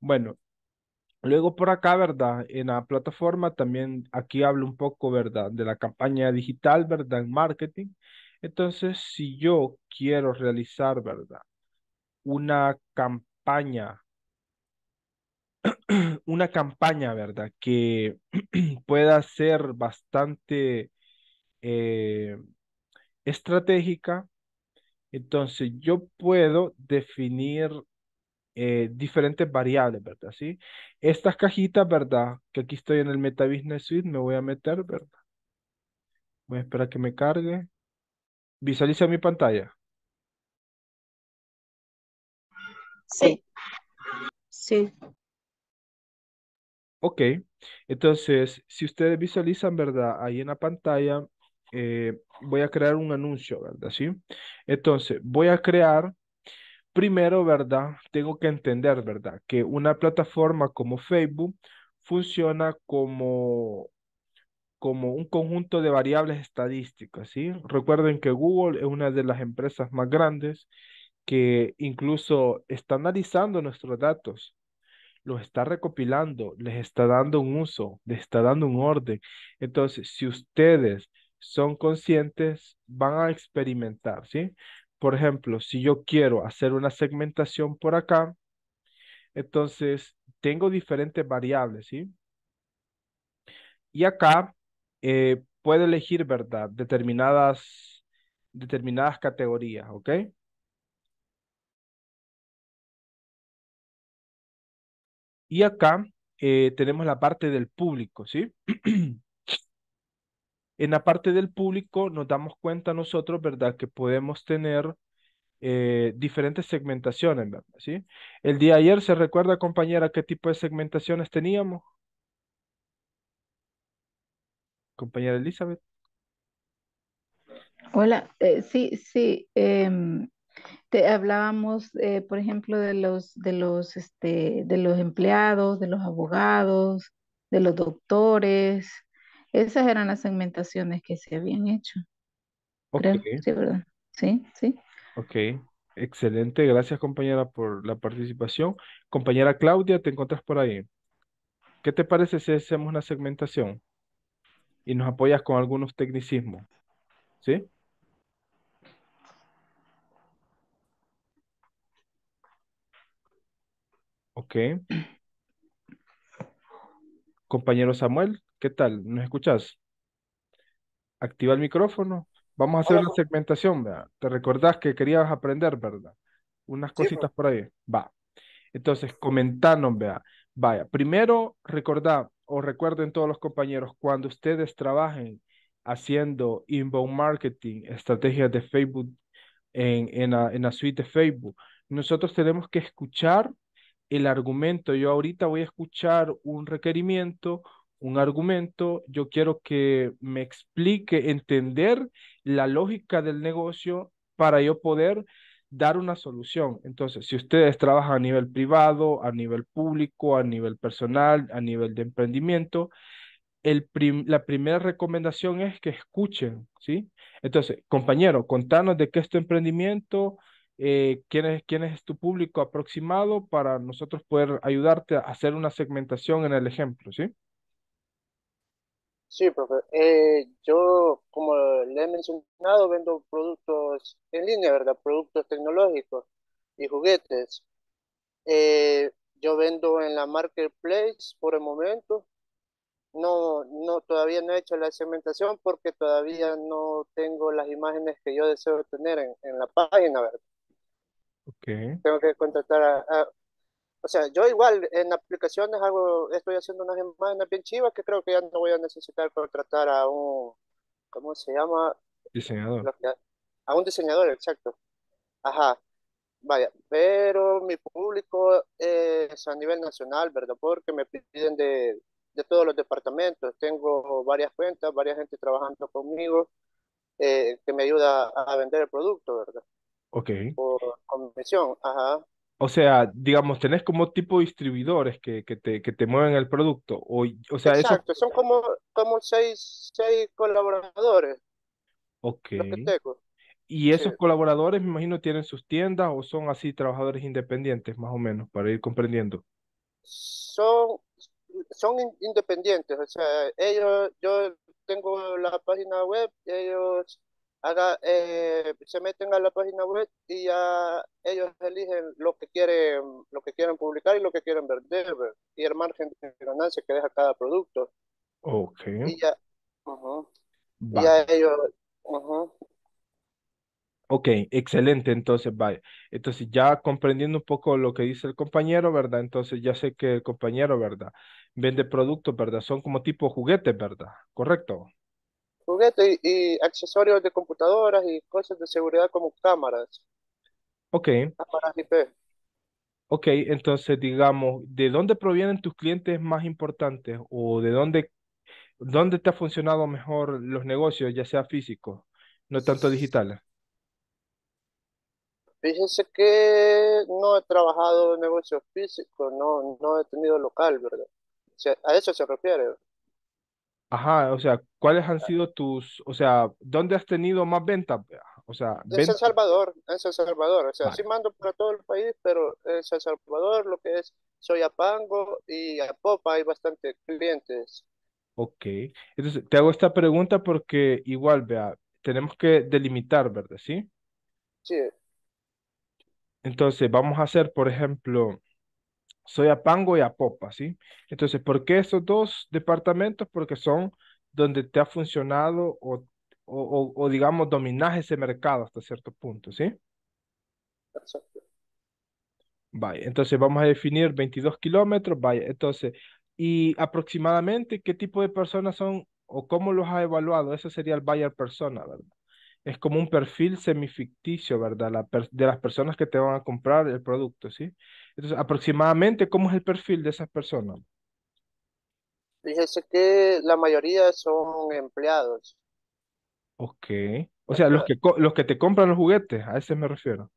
Bueno, Luego por acá, ¿verdad? En la plataforma también aquí hablo un poco, ¿verdad? De la campaña digital, ¿verdad? En marketing. Entonces, si yo quiero realizar, ¿verdad? Una campaña, *clears throat* una campaña, ¿verdad? Que *clears throat* pueda ser bastante eh, estratégica. Entonces, yo puedo definir eh, diferentes variables, ¿verdad? ¿Sí? Estas cajitas, ¿verdad? Que aquí estoy en el Meta Business Suite, me voy a meter, ¿verdad? Voy a esperar que me cargue. Visualiza mi pantalla. Sí. Sí. Ok, entonces, si ustedes visualizan, ¿verdad? Ahí en la pantalla, eh, voy a crear un anuncio, ¿verdad? ¿Sí? Entonces, voy a crear Primero, ¿verdad? Tengo que entender, ¿verdad? Que una plataforma como Facebook funciona como, como un conjunto de variables estadísticas, ¿sí? Recuerden que Google es una de las empresas más grandes que incluso está analizando nuestros datos, los está recopilando, les está dando un uso, les está dando un orden. Entonces, si ustedes son conscientes, van a experimentar, ¿sí? Por ejemplo, si yo quiero hacer una segmentación por acá, entonces tengo diferentes variables, ¿sí? Y acá puede eh, puedo elegir, ¿verdad? Determinadas, determinadas categorías, ¿ok? Y acá eh, tenemos la parte del público, ¿sí? *clears throat* En la parte del público nos damos cuenta nosotros, ¿verdad? Que podemos tener eh, diferentes segmentaciones, ¿verdad? ¿Sí? El día ayer, ¿se recuerda, compañera, qué tipo de segmentaciones teníamos? Compañera Elizabeth. Hola, eh, sí, sí. Em, te hablábamos, eh, por ejemplo, de los, de los, este, de los empleados, de los abogados, de los doctores, esas eran las segmentaciones que se habían hecho. Ok. sí, ¿verdad? Sí, sí. Ok, excelente. Gracias, compañera, por la participación. Compañera Claudia, te encuentras por ahí. ¿Qué te parece si hacemos una segmentación y nos apoyas con algunos tecnicismos? ¿Sí? Ok. *clears throat* Compañero Samuel, ¿Qué tal? ¿Nos escuchás? Activa el micrófono. Vamos a hacer la una segmentación, ¿verdad? ¿Te recordás que querías aprender, verdad? Unas pues. cositas por ahí. Va. Entonces, comentanos, vea. Vaya, primero recordad o recuerden todos los compañeros, cuando ustedes trabajen haciendo inbound marketing, estrategias de Facebook en, la, en la suite de Facebook, nosotros tenemos que escuchar el argumento. Yo ahorita voy a escuchar un requerimiento un argumento, yo quiero que me explique, entender la lógica del negocio para yo poder dar una solución. Entonces, si ustedes trabajan a nivel privado, a nivel público, a nivel personal, a nivel de emprendimiento, el la primera recomendación es que escuchen, ¿sí? Entonces, compañero, contanos de qué es tu emprendimiento, eh, quién, quién es tu público aproximado para nosotros poder ayudarte a hacer una segmentación en el ejemplo, ¿sí? Sí, profe. Eh, yo, como le he mencionado, vendo productos en línea, ¿verdad? Productos tecnológicos y juguetes. Eh, yo vendo en la marketplace por el momento. No, no, todavía no he hecho la segmentación porque todavía no tengo las imágenes que yo deseo tener en, la página, ¿verdad? Okay. Tengo que contactar a o sea, yo igual en aplicaciones algo, estoy haciendo unas imágenes bien chivas que creo que ya no voy a necesitar contratar a un, ¿cómo se llama? Diseñador. A un diseñador, exacto. Ajá. Vaya, pero mi público es a nivel nacional, ¿verdad? Porque me piden de, de todos los departamentos. Tengo varias cuentas, varias gente trabajando conmigo eh, que me ayuda a vender el producto, ¿verdad? Ok. Por comisión, ajá. O sea, digamos, tenés como tipo distribuidores que, que, te, mueven el producto. O, o sea, Exacto, son como, como seis, colaboradores. Ok. Y esos colaboradores, me imagino, tienen sus tiendas o son así trabajadores independientes, más o menos, para ir comprendiendo. Son, son independientes, o sea, ellos, yo tengo la página web, ellos haga, eh, se meten a la página web y ya ellos eligen lo que quieren, lo que quieren publicar y lo que quieren vender y el margen de ganancia que deja cada producto. Ok. Y ya, ellos, Ok, excelente, entonces, vaya. Entonces, ya comprendiendo un poco lo que dice el compañero, ¿verdad? Entonces, ya sé que el compañero, ¿verdad? Vende productos, ¿verdad? Son como tipo juguetes, ¿verdad? ¿Correcto? juguetes y, accesorios de computadoras y cosas de seguridad como cámaras, Ok, cámaras IP. ok, entonces digamos, ¿de dónde provienen tus clientes más importantes o de dónde, dónde te ha funcionado mejor los negocios, ya sea físicos, no tanto digitales? Fíjense que no he trabajado en negocios físicos, no, no he tenido local, ¿verdad? a eso se refiere. Ajá, o sea, ¿cuáles han sido tus, o sea, dónde has tenido más ventas? O sea, en Salvador, en El Salvador, o sea, sí mando para todo el país, pero en El Salvador lo que es Soyapango y Apopa hay bastantes clientes. Ok, entonces te hago esta pregunta porque igual, vea, tenemos que delimitar, ¿verdad? ¿Sí? Sí. Entonces, vamos a hacer, por ejemplo, soy a pango y a popa, ¿sí? Entonces, ¿por qué esos dos departamentos? Porque son donde te ha funcionado o, o, o, digamos, dominas ese mercado hasta cierto punto, ¿sí? Vaya, entonces vamos a definir 22 kilómetros, vaya, entonces, y aproximadamente qué tipo de personas son o cómo los ha evaluado, eso sería el buyer persona, ¿verdad? Es como un perfil semificticio, ¿verdad? de las personas que te van a comprar el producto, ¿sí? Entonces, aproximadamente, ¿cómo es el perfil de esas personas? Fíjese que la mayoría son empleados. Ok. O sea, los que, los que te compran los juguetes, a ese me refiero.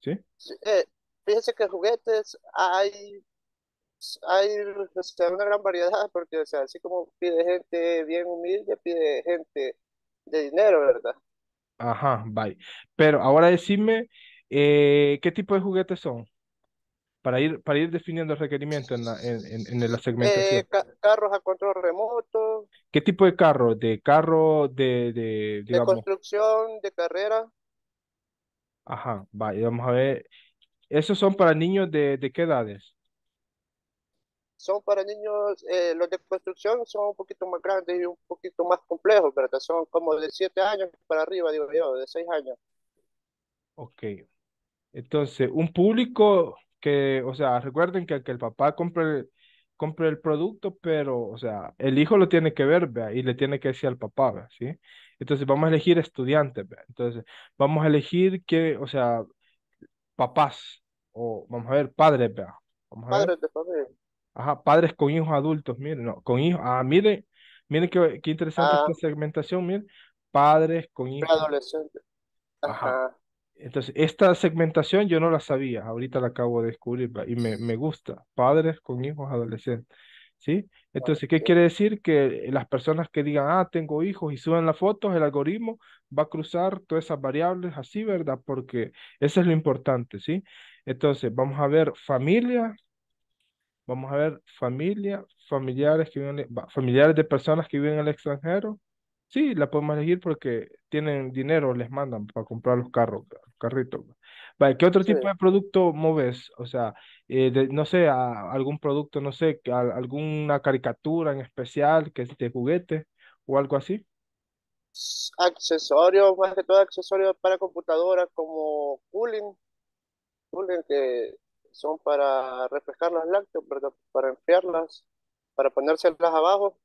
¿Sí? Eh, fíjese que juguetes hay, hay una gran variedad, porque o sea, así como pide gente bien humilde, pide gente de dinero, ¿verdad? Ajá, bye. Pero ahora decime, eh, ¿qué tipo de juguetes son? para ir, para ir definiendo requerimientos en en, en la segmentación. Eh, carros a control remoto. ¿Qué tipo de carro? ¿De carro de, de, construcción, de carrera? Ajá, vaya vamos a ver. ¿Esos son para niños de, qué edades? Son para niños, eh, los de construcción son un poquito más grandes y un poquito más complejos, ¿verdad? Son como de 7 años para arriba, digo yo, de 6 años. Ok. Entonces, un público que, o sea, recuerden que, el papá compre, compre el producto, pero, o sea, el hijo lo tiene que ver, ¿vea? y le tiene que decir al papá, ¿sí? Entonces vamos a elegir estudiantes, ¿vea? entonces vamos a elegir que, o sea, papás, o vamos a ver, padres, ¿vea? padres de padres. Ajá, padres con hijos adultos, miren, no, con hijos, ah, miren, miren qué, interesante ah. esta segmentación, miren, padres con hijos. Adolescentes. Ajá. Entonces, esta segmentación yo no la sabía, ahorita la acabo de descubrir y me, gusta, padres con hijos adolescentes, ¿sí? Entonces, ¿qué quiere decir? Que las personas que digan, ah, tengo hijos y suben las fotos, el algoritmo va a cruzar todas esas variables así, ¿verdad? Porque eso es lo importante, ¿sí? Entonces, vamos a ver familia, vamos a ver familia, familiares que viven, familiares de personas que viven en el extranjero, Sí, la podemos elegir porque tienen dinero, les mandan para comprar los carros, carritos. Vale, ¿qué otro tipo de producto moves? O sea, eh, no sé, algún producto, no sé, alguna caricatura en especial que es juguete o algo así. Accesorios, más que todo accesorios para computadoras como cooling, cooling que son para refrescar las lácteos, para, para enfriarlas, para ponérselas abajo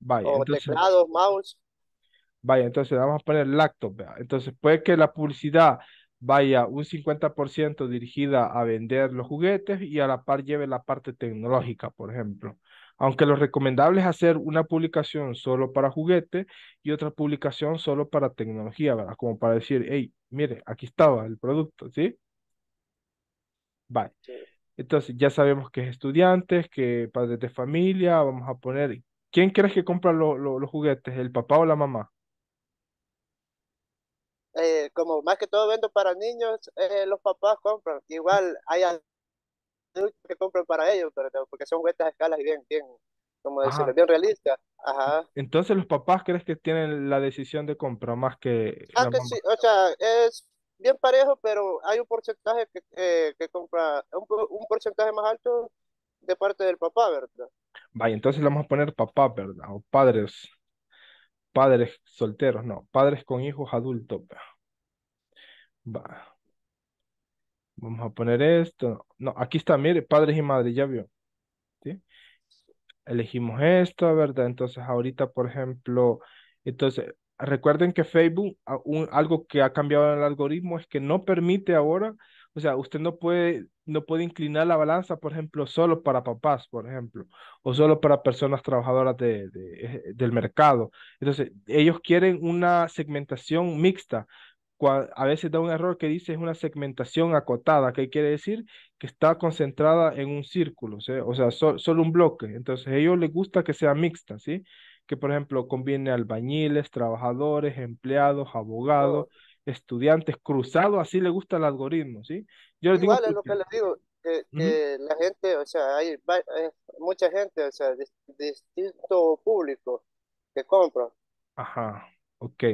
Vaya, o entonces, teclado, mouse. Vaya, entonces vamos a poner laptop. ¿verdad? Entonces puede que la publicidad vaya un 50% dirigida a vender los juguetes y a la par lleve la parte tecnológica, por ejemplo. Aunque lo recomendable es hacer una publicación solo para juguetes y otra publicación solo para tecnología, ¿verdad? Como para decir, hey, mire, aquí estaba el producto, ¿sí? Vale. Entonces ya sabemos que es estudiantes, que padres de familia, vamos a poner ¿Quién crees que compra los juguetes? ¿El papá o la mamá? Eh, como más que todo vendo para niños, eh, los papás compran. Igual hay adultos que compran para ellos, porque son juguetes a escalas y bien, bien, como ah. decirlo, bien realista. Ajá. Entonces los papás crees que tienen la decisión de compra más que... Ah, sí, o sea, es bien parejo, pero hay un porcentaje que, eh, compra, un, un porcentaje más alto de parte del papá, ¿verdad? Vaya, entonces le vamos a poner papá, ¿verdad? O padres, padres solteros, no, padres con hijos adultos. Va. Vamos a poner esto. No, aquí está, mire, padres y madres, ya vio. ¿Sí? Elegimos esto, ¿verdad? Entonces ahorita, por ejemplo, entonces recuerden que Facebook, algo que ha cambiado en el algoritmo es que no permite ahora o sea, usted no puede, no puede inclinar la balanza, por ejemplo, solo para papás, por ejemplo, o solo para personas trabajadoras eh, del mercado. Entonces, ellos quieren una segmentación mixta. A veces da un error que dice es una segmentación acotada, que quiere decir que está concentrada en un círculo, o sea, solo un bloque. Entonces, a ellos les gusta que sea mixta, ¿sí? que por ejemplo conviene albañiles, trabajadores, empleados, oh, abogados, estudiantes cruzados, así le gusta el algoritmo, ¿sí? Yo les Igual digo, es lo que les digo, que, la gente, o sea, hay, mucha gente, o sea, de distinto público que compra. Ajá, ok.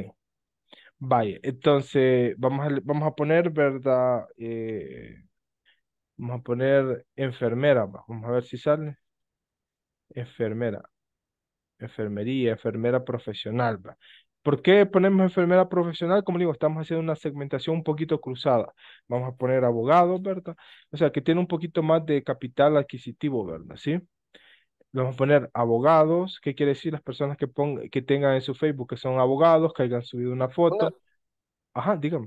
Vaya, entonces vamos a, vamos a poner, ¿verdad? Eh, vamos a poner enfermera, vamos a ver si sale. Enfermera, enfermería, enfermera profesional, ¿verdad? ¿Por qué ponemos enfermera profesional? Como digo, estamos haciendo una segmentación un poquito cruzada. Vamos a poner abogados, ¿verdad? O sea, que tiene un poquito más de capital adquisitivo, ¿verdad? ¿Sí? Vamos a poner abogados, ¿qué quiere decir las personas que, ponga, que tengan en su Facebook que son abogados, que hayan subido una foto? Ajá, dígame.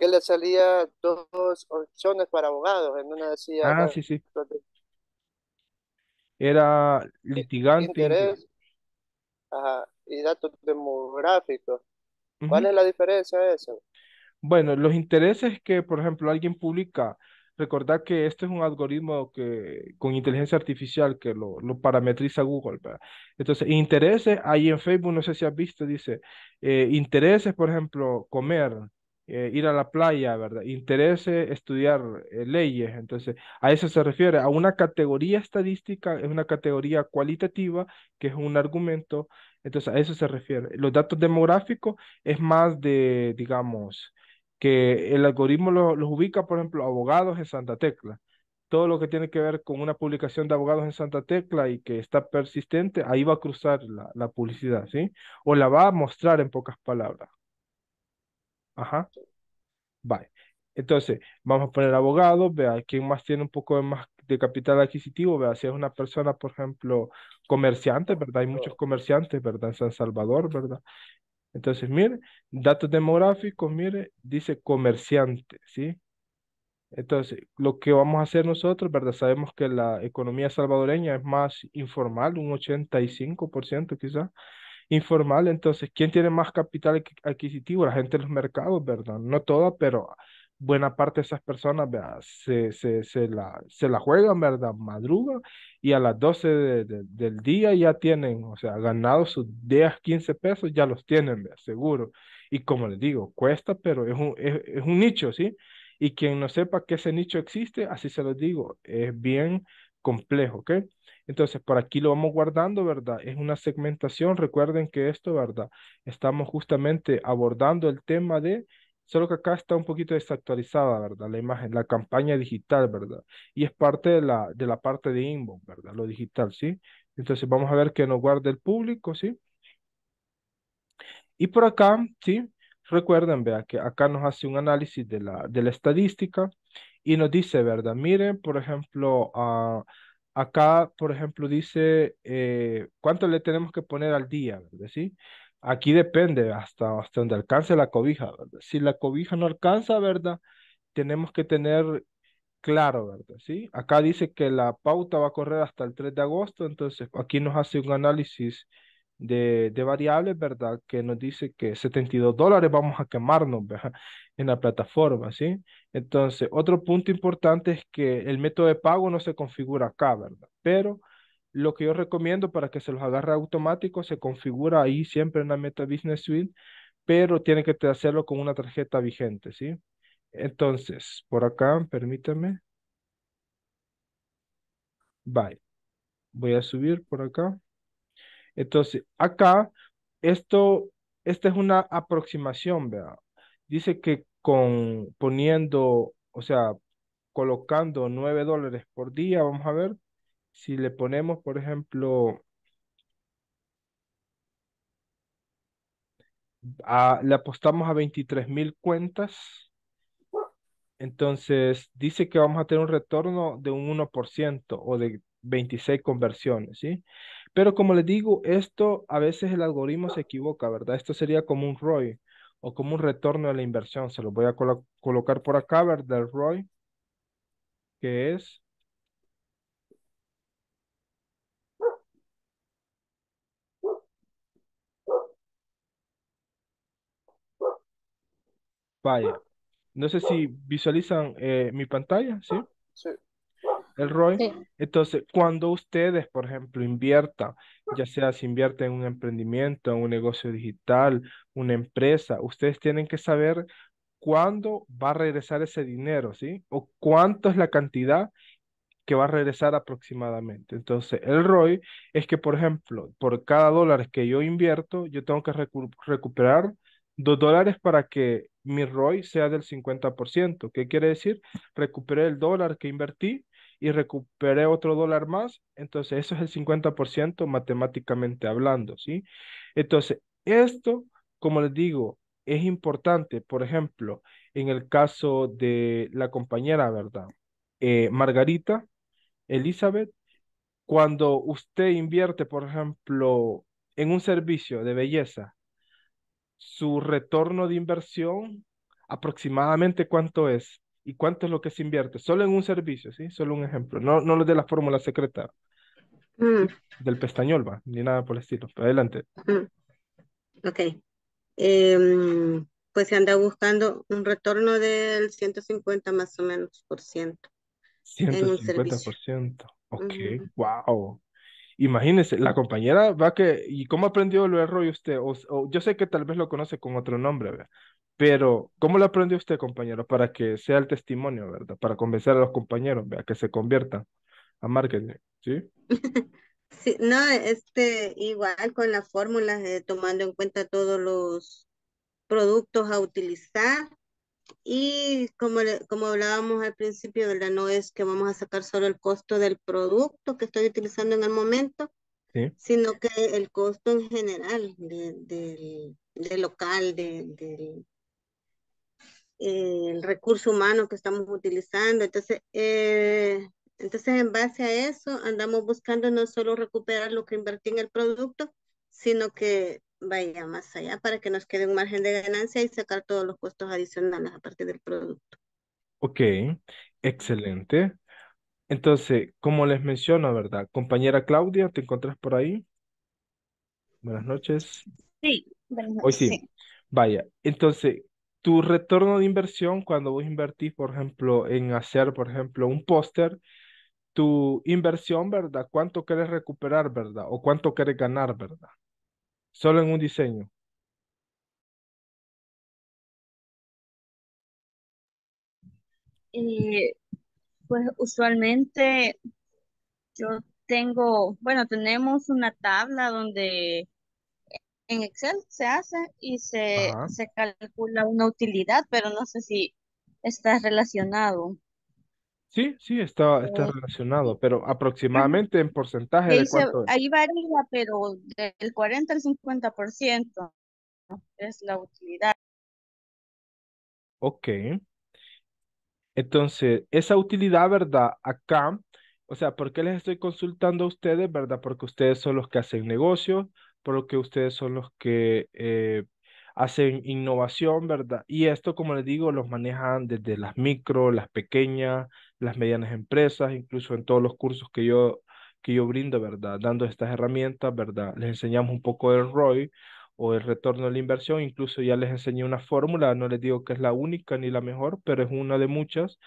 Que le salía dos opciones para abogados, en una decía... Ah, sí, sí. Era litigante. Ajá y datos demográficos. ¿Cuál es la diferencia de eso? Bueno, los intereses que, por ejemplo, alguien publica, recordad que este es un algoritmo que, con inteligencia artificial que lo, lo parametriza Google, ¿verdad? Entonces, intereses, ahí en Facebook, no sé si has visto, dice, eh, intereses, por ejemplo, comer, eh, ir a la playa, ¿verdad? intereses estudiar eh, leyes. Entonces, a eso se refiere, a una categoría estadística, es una categoría cualitativa, que es un argumento, entonces, a eso se refiere. Los datos demográficos es más de, digamos, que el algoritmo los ubica, por ejemplo, abogados en Santa Tecla. Todo lo que tiene que ver con una publicación de abogados en Santa Tecla y que está persistente, ahí va a cruzar la, publicidad, ¿sí? O la va a mostrar en pocas palabras. Ajá. Vale. Entonces, vamos a poner abogados, vea quién más tiene un poco de más de capital adquisitivo, ¿verdad? Si es una persona, por ejemplo, comerciante, ¿verdad? Hay muchos comerciantes, ¿verdad? En San Salvador, ¿verdad? Entonces, mire, datos demográficos, mire, dice comerciante, ¿sí? Entonces, lo que vamos a hacer nosotros, ¿verdad? Sabemos que la economía salvadoreña es más informal, un 85% quizás informal. Entonces, ¿quién tiene más capital adquisitivo? La gente de los mercados, ¿verdad? No toda, pero buena parte de esas personas Se, se, se, la, se la juegan, ¿verdad? Madruga, y a las 12 de, del día ya tienen, o sea, ganado sus 10, 15 pesos, ya los tienen, ¿verdad? seguro. Y como les digo, cuesta, pero es un, un nicho, ¿sí? Y quien no sepa que ese nicho existe, así se lo digo, es bien complejo, ¿ok? Entonces, por aquí lo vamos guardando, ¿verdad? Es una segmentación. Recuerden que esto, ¿verdad? Estamos justamente abordando el tema de solo que acá está un poquito desactualizada, ¿verdad? La imagen, la campaña digital, ¿verdad? Y es parte de la, de la parte de inbox, ¿verdad? Lo digital, ¿sí? Entonces vamos a ver que nos guarda el público, ¿sí? Y por acá, ¿sí? Recuerden, vea, que acá nos hace un análisis de la, de la estadística y nos dice, ¿verdad? Miren, por ejemplo, ah, acá, por ejemplo, dice eh, cuánto le tenemos que poner al día, ¿verdad? ¿Sí? Aquí depende hasta, hasta donde alcance la cobija, ¿verdad? Si la cobija no alcanza, ¿verdad? Tenemos que tener claro, ¿verdad? ¿Sí? Acá dice que la pauta va a correr hasta el 3 de agosto, entonces aquí nos hace un análisis de, de variables, ¿verdad? Que nos dice que 72 dólares vamos a quemarnos, En la plataforma, ¿sí? Entonces, otro punto importante es que el método de pago no se configura acá, ¿verdad? Pero lo que yo recomiendo para que se los agarre automático, se configura ahí siempre en la Meta Business Suite, pero tiene que hacerlo con una tarjeta vigente, ¿sí? Entonces, por acá, permítame. Bye. Voy a subir por acá. Entonces, acá, esto, esta es una aproximación, ¿verdad? Dice que con poniendo, o sea, colocando 9 dólares por día, vamos a ver, si le ponemos, por ejemplo, le apostamos a 23.000 cuentas, entonces dice que vamos a tener un retorno de un 1% o de 26 conversiones, ¿sí? Pero como les digo, esto a veces el algoritmo se equivoca, ¿verdad? Esto sería como un ROI o como un retorno de la inversión. Se lo voy a colocar por acá, ¿verdad? El ROI, que es Vaya. No sé si visualizan eh, mi pantalla, ¿sí? Sí. El ROI. Entonces, cuando ustedes, por ejemplo, inviertan, ya sea si invierten en un emprendimiento, en un negocio digital, una empresa, ustedes tienen que saber cuándo va a regresar ese dinero, ¿sí? O cuánto es la cantidad que va a regresar aproximadamente. Entonces, el ROI es que, por ejemplo, por cada dólar que yo invierto, yo tengo que recuperar Dos dólares para que mi ROI sea del 50%. ¿Qué quiere decir? Recuperé el dólar que invertí y recuperé otro dólar más. Entonces, eso es el 50% matemáticamente hablando, ¿sí? Entonces, esto, como les digo, es importante. Por ejemplo, en el caso de la compañera, ¿verdad? Eh, Margarita, Elizabeth, cuando usted invierte, por ejemplo, en un servicio de belleza, su retorno de inversión, aproximadamente cuánto es y cuánto es lo que se invierte, solo en un servicio, ¿sí? Solo un ejemplo, no, no los de la fórmula secreta mm. del pestañol, va, ni nada por el estilo. adelante. Mm. Ok. Em, pues se anda buscando un retorno del 150 más o menos por ciento. 150 por ciento. Ok, wow. Imagínese, la compañera va que, ¿y cómo aprendió el rollo usted? O, yo sé que tal vez lo conoce con otro nombre, Pero, ¿cómo lo aprendió usted, compañero? Para que sea el testimonio, ¿verdad? Para convencer a los compañeros, Que se conviertan a marketing, ¿sí? *laughs* Sí, no, este, igual con las fórmulas, tomando en cuenta todos los productos a utilizar, y como, como hablábamos al principio, ¿verdad? No es que vamos a sacar solo el costo del producto que estoy utilizando en el momento, sino que el costo en general del de, local, del el recurso humano que estamos utilizando. Entonces, eh, entonces, en base a eso, andamos buscando no solo recuperar lo que invertí en el producto, sino que vaya más allá para que nos quede un margen de ganancia y sacar todos los costos adicionales a partir del producto. Ok, excelente. Entonces, como les menciono, ¿verdad? Compañera Claudia, ¿te encontrás por ahí? Buenas noches. Sí, buenas noches. Hoy sí. Vaya, entonces, tu retorno de inversión, cuando vos invertís, por ejemplo, en hacer, por ejemplo, un póster, tu inversión, ¿verdad? ¿Cuánto querés recuperar, verdad? ¿O cuánto querés ganar, verdad? solo en un diseño. Eh, pues usualmente yo tengo, bueno, tenemos una tabla donde en Excel se hace y se, se calcula una utilidad, pero no sé si está relacionado. Sí, sí, está, está relacionado, pero aproximadamente en porcentaje Ahí varía, pero del 40 al 50% es la utilidad. Ok. Entonces, esa utilidad, ¿verdad? Acá, o sea, ¿por qué les estoy consultando a ustedes, verdad? Porque ustedes son los que hacen negocios, porque ustedes son los que eh, hacen innovación, ¿verdad? Y esto, como les digo, los manejan desde las micro, las pequeñas, las medianas empresas, incluso en todos los cursos que yo, que yo brindo, ¿verdad? Dando estas herramientas, ¿verdad? Les enseñamos un poco del ROI o el retorno de la inversión, incluso ya les enseñé una fórmula, no les digo que es la única ni la mejor, pero es una de muchas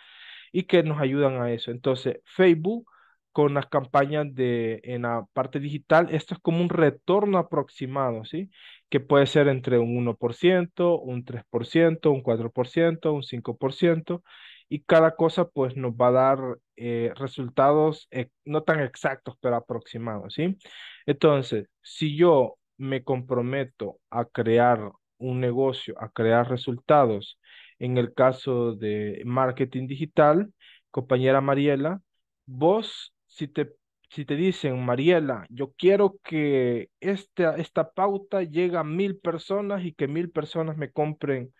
y que nos ayudan a eso. Entonces, Facebook con las campañas de en la parte digital, esto es como un retorno aproximado, ¿sí? Que puede ser entre un 1%, un 3%, un 4%, un 5%, y cada cosa pues nos va a dar eh, resultados no tan exactos, pero aproximados, ¿sí? Entonces, si yo me comprometo a crear un negocio, a crear resultados, en el caso de marketing digital, compañera Mariela, vos, si te, si te dicen, Mariela, yo quiero que esta pauta llegue a mil personas y que mil personas me compren,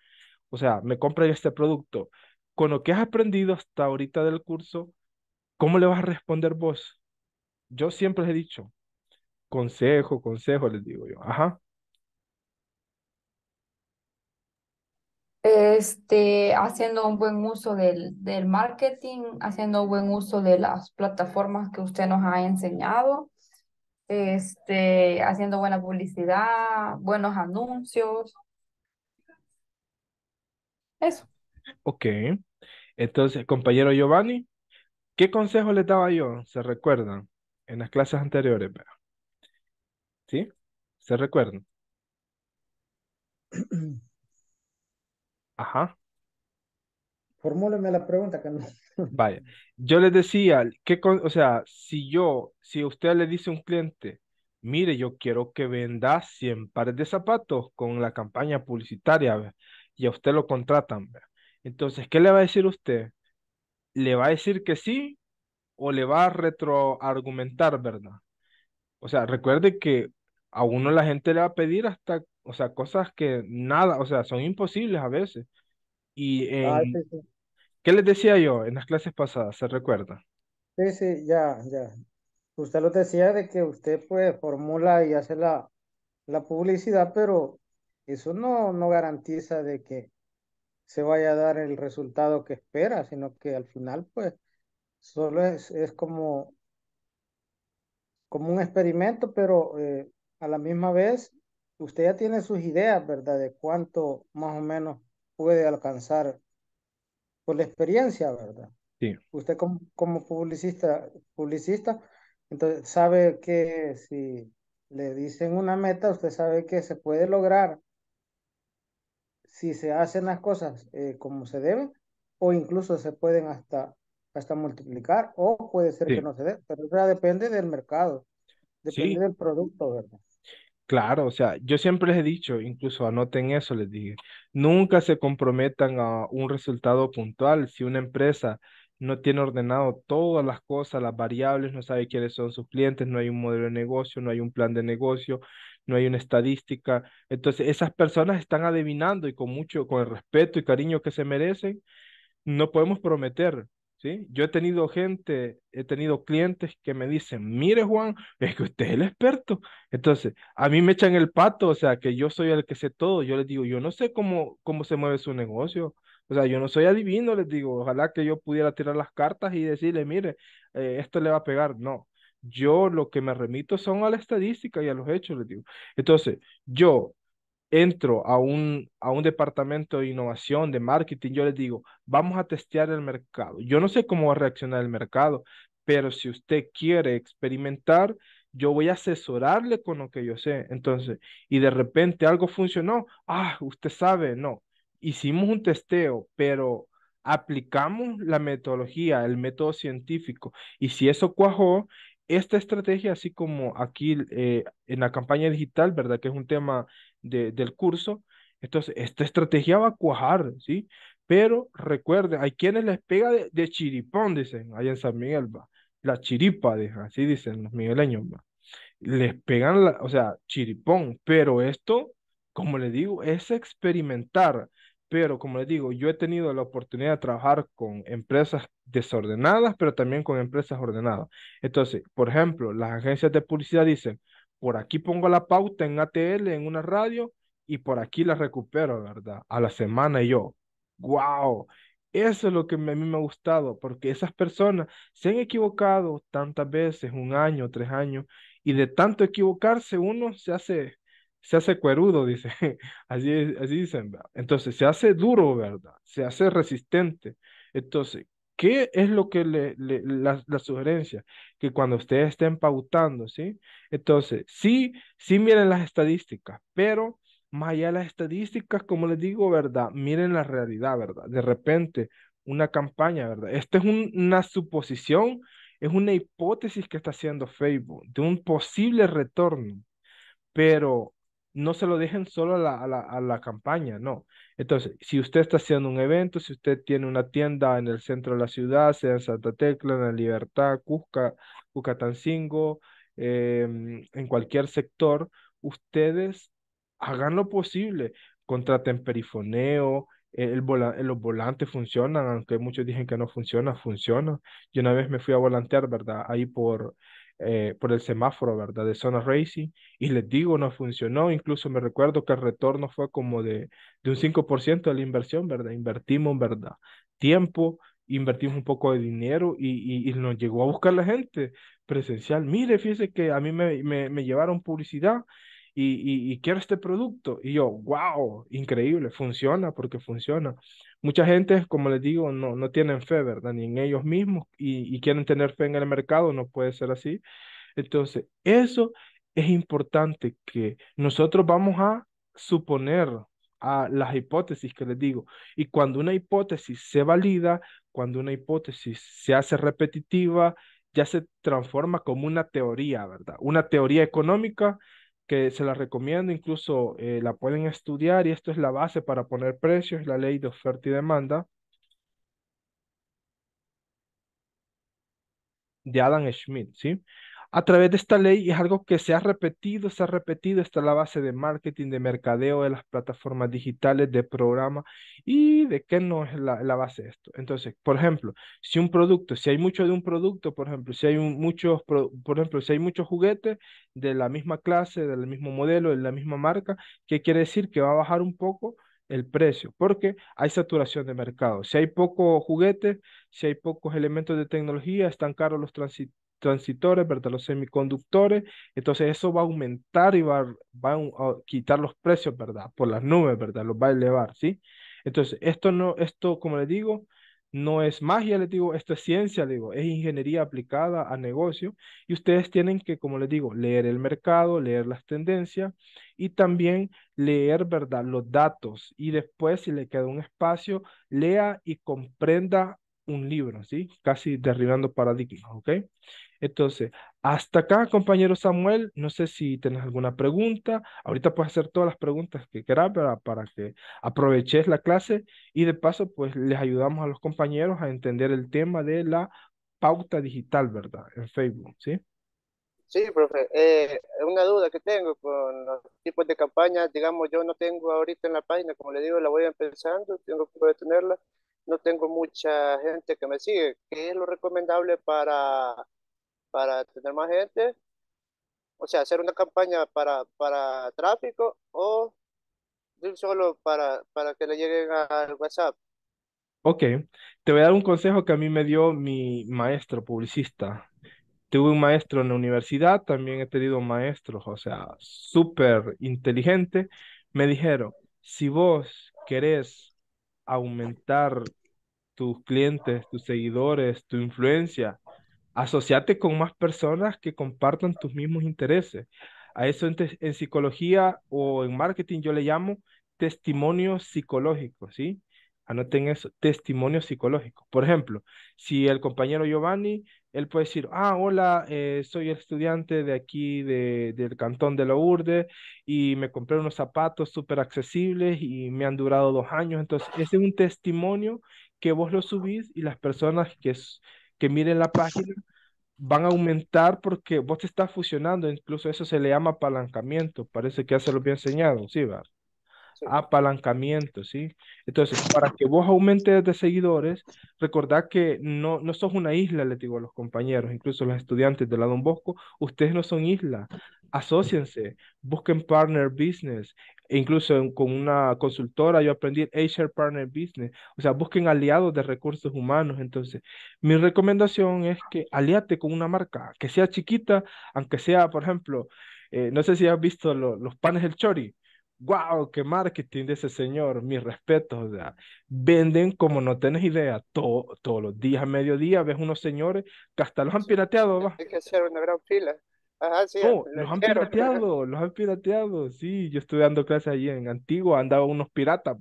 o sea, me compren este producto, con lo que has aprendido hasta ahorita del curso, ¿cómo le vas a responder vos? Yo siempre les he dicho, consejo, consejo, les digo yo, ajá. Este, haciendo un buen uso del, del marketing, haciendo un buen uso de las plataformas que usted nos ha enseñado, este, haciendo buena publicidad, buenos anuncios. Eso. Ok. Entonces, compañero Giovanni, ¿qué consejo le daba yo? ¿Se recuerdan? En las clases anteriores, ¿verdad? ¿Sí? ¿Se recuerdan? Ajá. Formúleme la pregunta, no. Vaya, yo les decía, o sea, si yo, si usted le dice a un cliente, mire, yo quiero que venda 100 pares de zapatos con la campaña publicitaria, y a usted lo contratan, ¿verdad? Entonces, ¿qué le va a decir usted? ¿Le va a decir que sí o le va a retroargumentar, verdad? O sea, recuerde que a uno la gente le va a pedir hasta, o sea, cosas que nada, o sea, son imposibles a veces. Y ah, ¿qué les decía yo en las clases pasadas? ¿Se recuerda? Sí, sí, ya, ya. Usted lo decía de que usted pues formula y hace la, la publicidad, pero eso no, no garantiza de que se vaya a dar el resultado que espera, sino que al final, pues, solo es, es como, como un experimento, pero eh, a la misma vez, usted ya tiene sus ideas, ¿verdad? De cuánto más o menos puede alcanzar por la experiencia, ¿verdad? Sí. Usted como, como publicista, publicista, entonces sabe que si le dicen una meta, usted sabe que se puede lograr si se hacen las cosas eh, como se deben, o incluso se pueden hasta, hasta multiplicar, o puede ser que no se dé, pero ya depende del mercado, depende del producto, ¿verdad? Claro, o sea, yo siempre les he dicho, incluso anoten eso, les dije, nunca se comprometan a un resultado puntual. Si una empresa no tiene ordenado todas las cosas, las variables, no sabe quiénes son sus clientes, no hay un modelo de negocio, no hay un plan de negocio, no hay una estadística. Entonces, esas personas están adivinando y con mucho, con el respeto y cariño que se merecen, no podemos prometer. ¿Sí? Yo he tenido gente, he tenido clientes que me dicen, mire Juan, es que usted es el experto. Entonces, a mí me echan el pato, o sea, que yo soy el que sé todo. Yo les digo, yo no sé cómo, cómo se mueve su negocio. O sea, yo no soy adivino, les digo, ojalá que yo pudiera tirar las cartas y decirle, mire, eh, esto le va a pegar. No, yo lo que me remito son a la estadística y a los hechos, les digo. Entonces, yo entro a un, a un departamento de innovación, de marketing, yo les digo, vamos a testear el mercado. Yo no sé cómo va a reaccionar el mercado, pero si usted quiere experimentar, yo voy a asesorarle con lo que yo sé. Entonces, y de repente algo funcionó, ah, usted sabe, no, hicimos un testeo, pero aplicamos la metodología, el método científico, y si eso cuajó, esta estrategia, así como aquí eh, en la campaña digital, ¿verdad? Que es un tema del curso. Entonces, esta estrategia va a cuajar, ¿sí? Pero recuerden, hay quienes les pega de, chiripón, dicen, allá en San Miguel, va. La chiripa, así dicen los migueleños, va. Les pegan, la, o sea, chiripón, pero esto, como les digo, es experimentar pero como les digo, yo he tenido la oportunidad de trabajar con empresas desordenadas, pero también con empresas ordenadas. Entonces, por ejemplo, las agencias de publicidad dicen, por aquí pongo la pauta en ATL, en una radio, y por aquí la recupero, ¿verdad? A la semana y yo, ¡Guau! eso es lo que a mí me ha gustado, porque esas personas se han equivocado tantas veces, un año, tres años, y de tanto equivocarse uno se hace se hace cuerudo, dice, *laughs* así, así dicen, ¿verdad? Entonces, se hace duro, ¿verdad? Se hace resistente. Entonces, ¿qué es lo que le, la, sugerencia? Que cuando ustedes estén pautando, ¿sí? Entonces, sí, sí miren las estadísticas, pero más allá de las estadísticas, como les digo, ¿verdad? Miren la realidad, ¿verdad? De repente, una campaña, ¿verdad? Esta es una suposición, es una hipótesis que está haciendo Facebook de un posible retorno, pero no se lo dejen solo a la, a la, a la campaña, no. Entonces, si usted está haciendo un evento, si usted tiene una tienda en el centro de la ciudad, sea en Santa Tecla, en la Libertad, Cusca, Cucatancingo, em, en cualquier sector, ustedes hagan lo posible, contraten perifoneo, e, el e, los volantes funcionan, aunque muchos dicen que no funciona, funciona. Yo una vez me fui a volantear, ¿verdad? Ahí por eh, por el semáforo, ¿verdad? De zona racing. Y les digo, no funcionó. Incluso me recuerdo que el retorno fue como de, de un 5% de la inversión, ¿verdad? Invertimos, ¿verdad? Tiempo, invertimos un poco de dinero y, y, nos llegó a buscar la gente presencial. Mire, fíjese que a mí me, me, me llevaron publicidad y, quiero este producto. Y yo, wow, increíble, funciona porque funciona. Mucha gente, como les digo, no, no tienen fe, ¿verdad? Ni en ellos mismos y, y quieren tener fe en el mercado, no puede ser así. Entonces, eso es importante que nosotros vamos a suponer a las hipótesis que les digo. Y cuando una hipótesis se valida, cuando una hipótesis se hace repetitiva, ya se transforma como una teoría, ¿verdad? Una teoría económica que se la recomiendo, incluso eh, la pueden estudiar y esto es la base para poner precios, la ley de oferta y demanda de Adam Schmidt, ¿sí? a través de esta ley es algo que se ha repetido, se ha repetido, está la base de marketing, de mercadeo, de las plataformas digitales, de programa y de qué no es la, base de esto. Entonces, por ejemplo, si un producto, si hay mucho de un producto, por ejemplo, si hay muchos, por, ejemplo, si hay muchos juguetes de la misma clase, del mismo modelo, de la misma marca, ¿qué quiere decir? Que va a bajar un poco el precio, porque hay saturación de mercado. Si hay pocos juguetes, si hay pocos elementos de tecnología, están caros los, transitores, ¿verdad? Los semiconductores. Entonces eso va a aumentar y va, a, quitar los precios, ¿verdad? Por las nubes, ¿verdad? Los va a elevar, ¿sí? Entonces esto no, esto como les digo, no es magia, le digo, esto es ciencia, digo, es ingeniería aplicada a negocio y ustedes tienen que, como le digo, leer el mercado, leer las tendencias y también leer, ¿verdad?, los datos y después, si le queda un espacio, lea y comprenda un libro, ¿sí? Casi derribando paradigmas, ¿ok? Entonces, hasta acá, compañero Samuel, no sé si tienes alguna pregunta. Ahorita puedes hacer todas las preguntas que quieras para, para que aproveches la clase y de paso, pues les ayudamos a los compañeros a entender el tema de la pauta digital, ¿verdad? En Facebook, ¿sí? Sí, profe. Eh, una duda que tengo con los tipos de campañas, digamos, yo no tengo ahorita en la página, como le digo, la voy empezando, tengo que tenerla. No tengo mucha gente que me sigue. ¿Qué es lo recomendable para para tener más gente, o sea, hacer una campaña para, para tráfico o solo para, para que le lleguen al WhatsApp. Ok, te voy a dar un consejo que a mí me dio mi maestro publicista. Tuve un maestro en la universidad, también he tenido maestros, o sea, súper inteligente. Me dijeron, si vos querés aumentar tus clientes, tus seguidores, tu influencia, Asociate con más personas que compartan tus mismos intereses. A eso en, psicología o en marketing yo le llamo testimonio psicológico, ¿sí? Anoten eso, testimonio psicológico. Por ejemplo, si el compañero Giovanni, él puede decir, ah, hola, eh, soy estudiante de aquí del cantón de la Urde y me compré unos zapatos súper accesibles y me han durado dos años. Entonces, ese es un testimonio que vos lo subís y las personas que, miren la página van a aumentar porque vos te estás fusionando, incluso eso se le llama apalancamiento, parece que ya se lo había enseñado, ¿sí? Va? Apalancamiento, ¿sí? Entonces, para que vos aumentes de seguidores, recordad que no, no sos una isla, les digo a los compañeros, incluso los estudiantes de la Don Bosco, ustedes no son isla, asóciense, busquen partner business, e incluso con una consultora yo aprendí HR Partner Business. O sea, busquen aliados de recursos humanos. Entonces, mi recomendación es que aliate con una marca, que sea chiquita, aunque sea, por ejemplo, eh, no sé si has visto los panes del Chori. ¡Wow! ¡Qué marketing de ese señor! mi respeto, O sea, venden como no tienes idea. Todo, todos los días, a mediodía, ves unos señores que hasta los han pirateado. que hacer una gran no, los han pirateado, los han pirateado. Sí, yo estuve dando clases allí en Antigua, andaba unos piratas,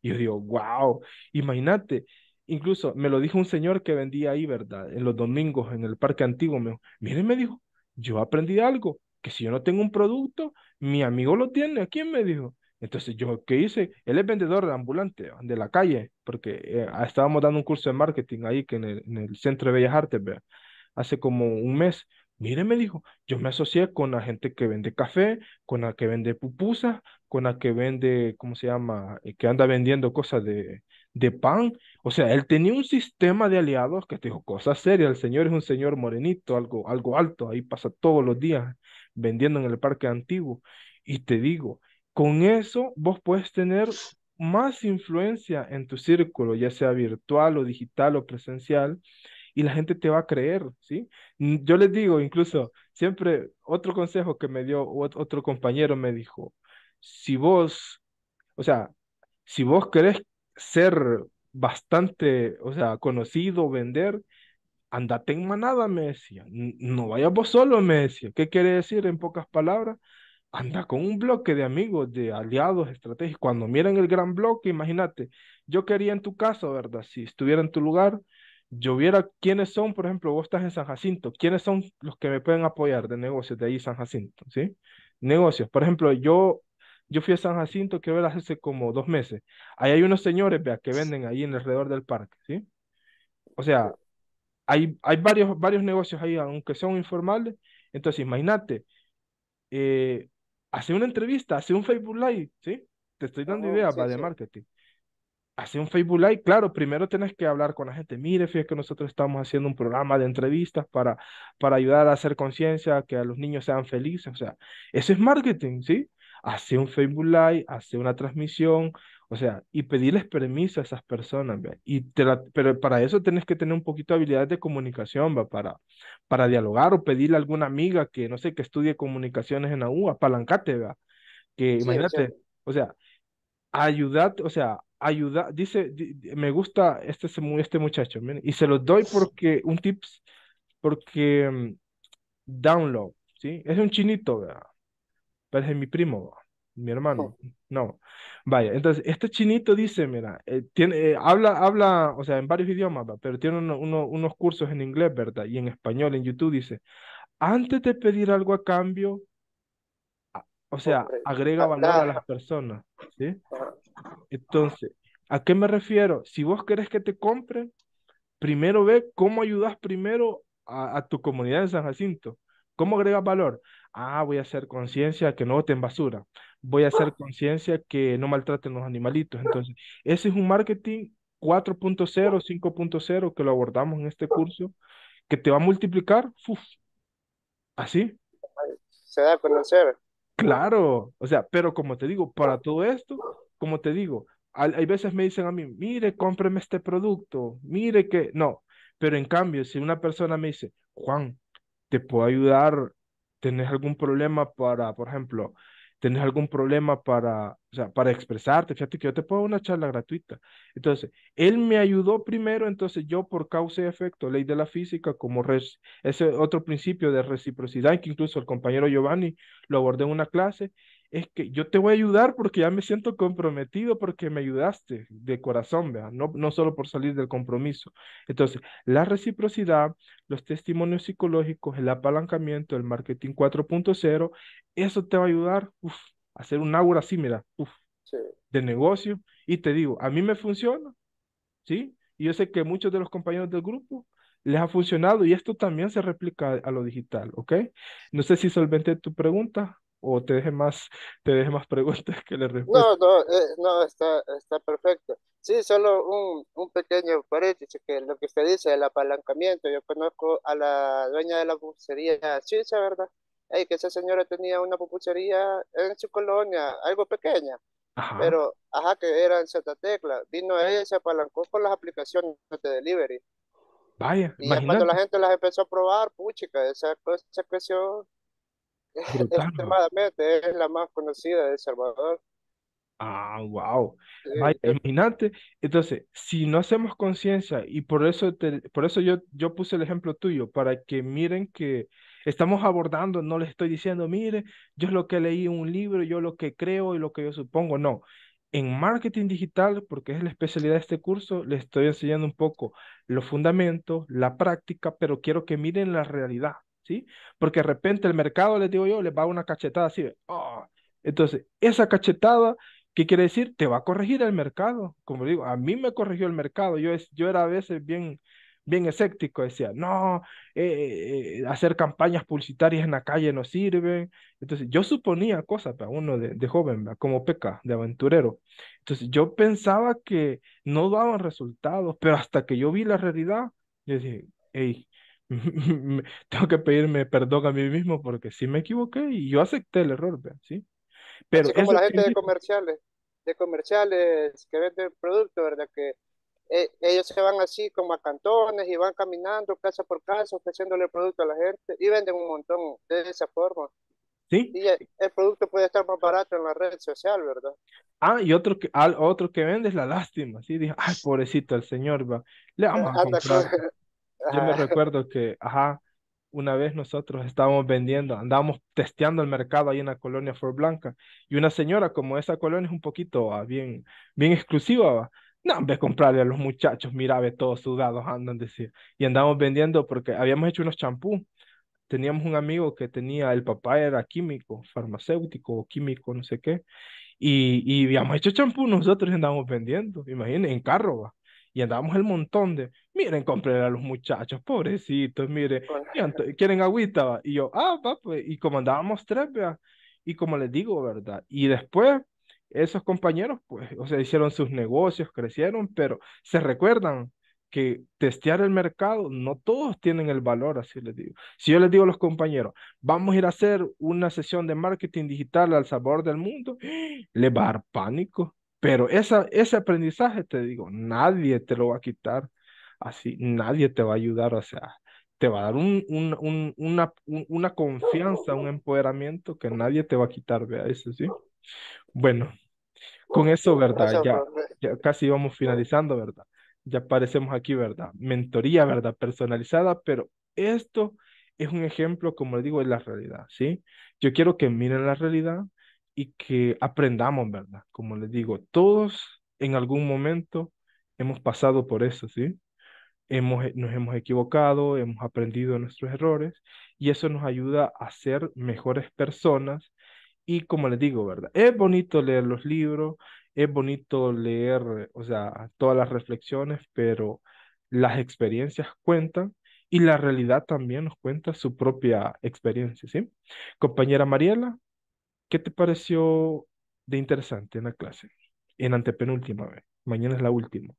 Y yo digo, wow, imagínate. Incluso me lo dijo un señor que vendía ahí, ¿verdad? En los domingos en el Parque Antiguo. Me miren, me dijo, yo aprendí algo, que si yo no tengo un producto, mi amigo lo tiene ¿a quién me dijo. Entonces, ¿yo qué hice? Él es vendedor ambulante de la calle, porque eh, estábamos dando un curso de marketing ahí que en el, Centro de Bellas Artes, hace como un mes. Mire, me dijo, yo me asocié con la gente que vende café, con la que vende pupusas, con la que vende, ¿cómo se llama? Eh, que anda vendiendo cosas de, pan. O sea, él tenía un sistema de aliados que te dijo cosas serias. El señor es un señor morenito, algo, algo alto, ahí pasa todos los días vendiendo en el parque antiguo. Y te digo, con eso vos puedes tener más influencia en tu círculo, ya sea virtual o digital o presencial, y la gente te va a creer, ¿sí? Yo les digo, incluso, siempre otro consejo que me dio otro compañero me dijo, si vos, o sea, si vos querés ser bastante, o sea, conocido, vender, andate en manada, me decía, no vayas vos solo, me decía. ¿Qué quiere decir en pocas palabras? Anda con un bloque de amigos, de aliados estratégicos. Cuando miren el gran bloque, imagínate, yo quería en tu caso, ¿verdad? Si estuviera en tu lugar, yo viera quiénes son, por ejemplo, vos estás en San Jacinto, quiénes son los que me pueden apoyar de negocios de ahí San Jacinto, ¿sí? Negocios, por ejemplo, yo yo fui a San Jacinto, quiero ver hace como dos meses. Ahí hay unos señores, vea, que venden ahí en alrededor del parque, ¿sí? O sea, hay, hay varios, varios negocios ahí, aunque son informales. Entonces, imagínate, eh, hace una entrevista, hace un Facebook Live, ¿sí? Te estoy dando oh, ideas para de marketing hacer un Facebook Live, claro, primero tenés que hablar con la gente. Mire, fíjate que nosotros estamos haciendo un programa de entrevistas para, para ayudar a hacer conciencia, que a los niños sean felices. O sea, eso es marketing, ¿sí? Hacer un Facebook Live, hacer una transmisión, o sea, y pedirles permiso a esas personas, Y pero para eso tenés que tener un poquito de habilidades de comunicación, va Para, para dialogar o pedirle a alguna amiga que, no sé, que estudie comunicaciones en la U, apalancate, ¿verdad? Que imagínate, o sea, ayudad, o sea, ayudad, dice, me gusta este, este muchacho, y se lo doy porque, un tips, porque mm, download, ¿sí? Es un chinito, ¿verdad? Pero es mi primo, mi hermano, oh. no. Vaya, entonces, este chinito dice, mira, eh, tiene, eh, habla, habla, o sea, en varios idiomas, pero tiene unos cursos en inglés, ¿verdad? Y en español, en YouTube, dice, antes de pedir algo a cambio, o sea, agrega valor a las personas, ¿sí? Entonces, ¿a qué me refiero? Si vos querés que te compren, primero ve cómo ayudas primero a, tu comunidad de San Jacinto. ¿Cómo agregas valor? Ah, voy a hacer conciencia que no boten basura. Voy a hacer ah. conciencia que no maltraten los animalitos. Entonces, ese es un marketing 4.0, 5.0 ah. que lo abordamos en este curso, que te va a multiplicar, así. Se da a conocer. Claro, o sea, pero como te digo, para todo esto, como te digo, hay veces me dicen a mí, mire, cómpreme este producto, mire que, no, pero en cambio, si una persona me dice, Juan, te puedo ayudar, ¿Tienes algún problema para, por ejemplo, Tienes algún problema para, para expresarte, fíjate que yo te puedo una charla gratuita. Entonces, él me ayudó primero, entonces yo por causa y efecto, ley de la física, como ese otro principio de reciprocidad, que incluso el compañero Giovanni lo abordé en una clase, es que yo te voy a ayudar porque ya me siento comprometido porque me ayudaste de corazón, ¿verdad? No, no solo por salir del compromiso. Entonces, la reciprocidad, los testimonios psicológicos, el apalancamiento, el marketing 4.0, eso te va a ayudar a hacer un aura así, mira, de negocio. Y te digo, a mí me funciona, ¿sí? Y yo sé que muchos de los compañeros del grupo les ha funcionado y esto también se replica a lo digital, ¿ok? No sé si solvente tu pregunta o te deje más, te más preguntas *laughs* que le respuesta. No, no, eh, no, está, está perfecto. Sí, solo un, pequeño paréntesis, que lo que usted dice, el apalancamiento, yo conozco a la dueña de la pupusería es ¿verdad? que esa señora tenía una pupusería en su colonia, algo pequeña, pero, ajá, que era en Santa Tecla, vino ella y se apalancó con las aplicaciones de delivery. Vaya, y cuando la gente las empezó a probar, puchica, esa cosa creció es la más conocida de Salvador. Ah, wow. Sí. Entonces, si no hacemos conciencia, y por eso, por eso yo, yo puse el ejemplo tuyo, para que miren que estamos abordando, no les estoy diciendo, mire, yo es lo que leí un libro, yo lo que creo y lo que yo supongo, no. En marketing digital, porque es la especialidad de este curso, les estoy enseñando un poco los fundamentos, la práctica, pero quiero que miren la realidad. ¿sí? Porque de repente el mercado, les digo yo, les va a una cachetada así, ah". entonces esa cachetada, ¿qué quiere decir? Te va a corregir el mercado, como digo, a mí me corrigió el mercado, yo, es, yo era a veces bien, bien escéptico, decía, no, eh, eh, hacer campañas publicitarias en la calle no sirve. Entonces, yo suponía cosas para uno de, joven, como peca, de aventurero. Entonces, yo pensaba que no daban resultados, pero hasta que yo vi la realidad, yo dije, hey, *laughs* tengo que pedirme perdón a mí mismo porque sí me equivoqué y yo acepté el error, ¿sí? Pero es como la gente de comerciales, de comerciales que venden productos, ¿verdad? Que eh, ellos se van así como a cantones y van caminando casa por casa ofreciéndole el producto a la gente y venden un montón de esa forma. Sí. Y el, producto puede estar más barato en la red social, ¿verdad? Ah, y otro que, al, otro que vende es la lástima, ¿sí? Dije, ay, pobrecito el señor, va. Le *laughs* vamos a *laughs* Yo me recuerdo que, ajá, una vez nosotros estábamos vendiendo, andábamos testeando el mercado ahí en la colonia Flor Blanca, y una señora, como esa colonia es un poquito ah, bien, bien exclusiva, ¿va? no, ve comprarle a los muchachos, mira, ve todos sudados, andan decir, y andábamos vendiendo porque habíamos hecho unos champús, teníamos un amigo que tenía, el papá era químico, farmacéutico o químico, no sé qué, y, y habíamos hecho champú nosotros y andábamos vendiendo, imagínense, en carro, ¿va? y andábamos el montón de, miren, compré a los muchachos, pobrecitos, miren, *laughs* quieren agüita, y yo, ah, pues, y como andábamos tres, vea, y como les digo, ¿verdad? Y después esos compañeros, pues, o sea, hicieron sus negocios, crecieron, pero se recuerdan que testear el mercado, no todos tienen el valor, así les digo. Si yo les digo a los compañeros, vamos a ir a hacer una sesión de marketing digital al sabor del mundo, *gasps* les va a dar pánico. Pero esa, ese aprendizaje, te digo, nadie te lo va a quitar así, nadie te va a ayudar, o sea, te va a dar un, una, una, confianza, un empoderamiento que nadie te va a quitar, vea eso, ¿sí? Bueno, con eso, ¿verdad? Ya, casi vamos finalizando, ¿verdad? Ya aparecemos aquí, ¿verdad? Mentoría, ¿verdad? Personalizada, pero esto es un ejemplo, como le digo, de la realidad, ¿sí? Yo quiero que miren la realidad, y que aprendamos, ¿verdad? Como les digo, todos en algún momento hemos pasado por eso, ¿sí? Hemos, nos hemos equivocado, hemos aprendido nuestros errores y eso nos ayuda a ser mejores personas. Y como les digo, ¿verdad? Es bonito leer los libros, es bonito leer, o sea, todas las reflexiones, pero las experiencias cuentan y la realidad también nos cuenta su propia experiencia, ¿sí? Compañera Mariela, ¿Qué te pareció de interesante en la clase? En antepenúltima vez. Mañana es la última.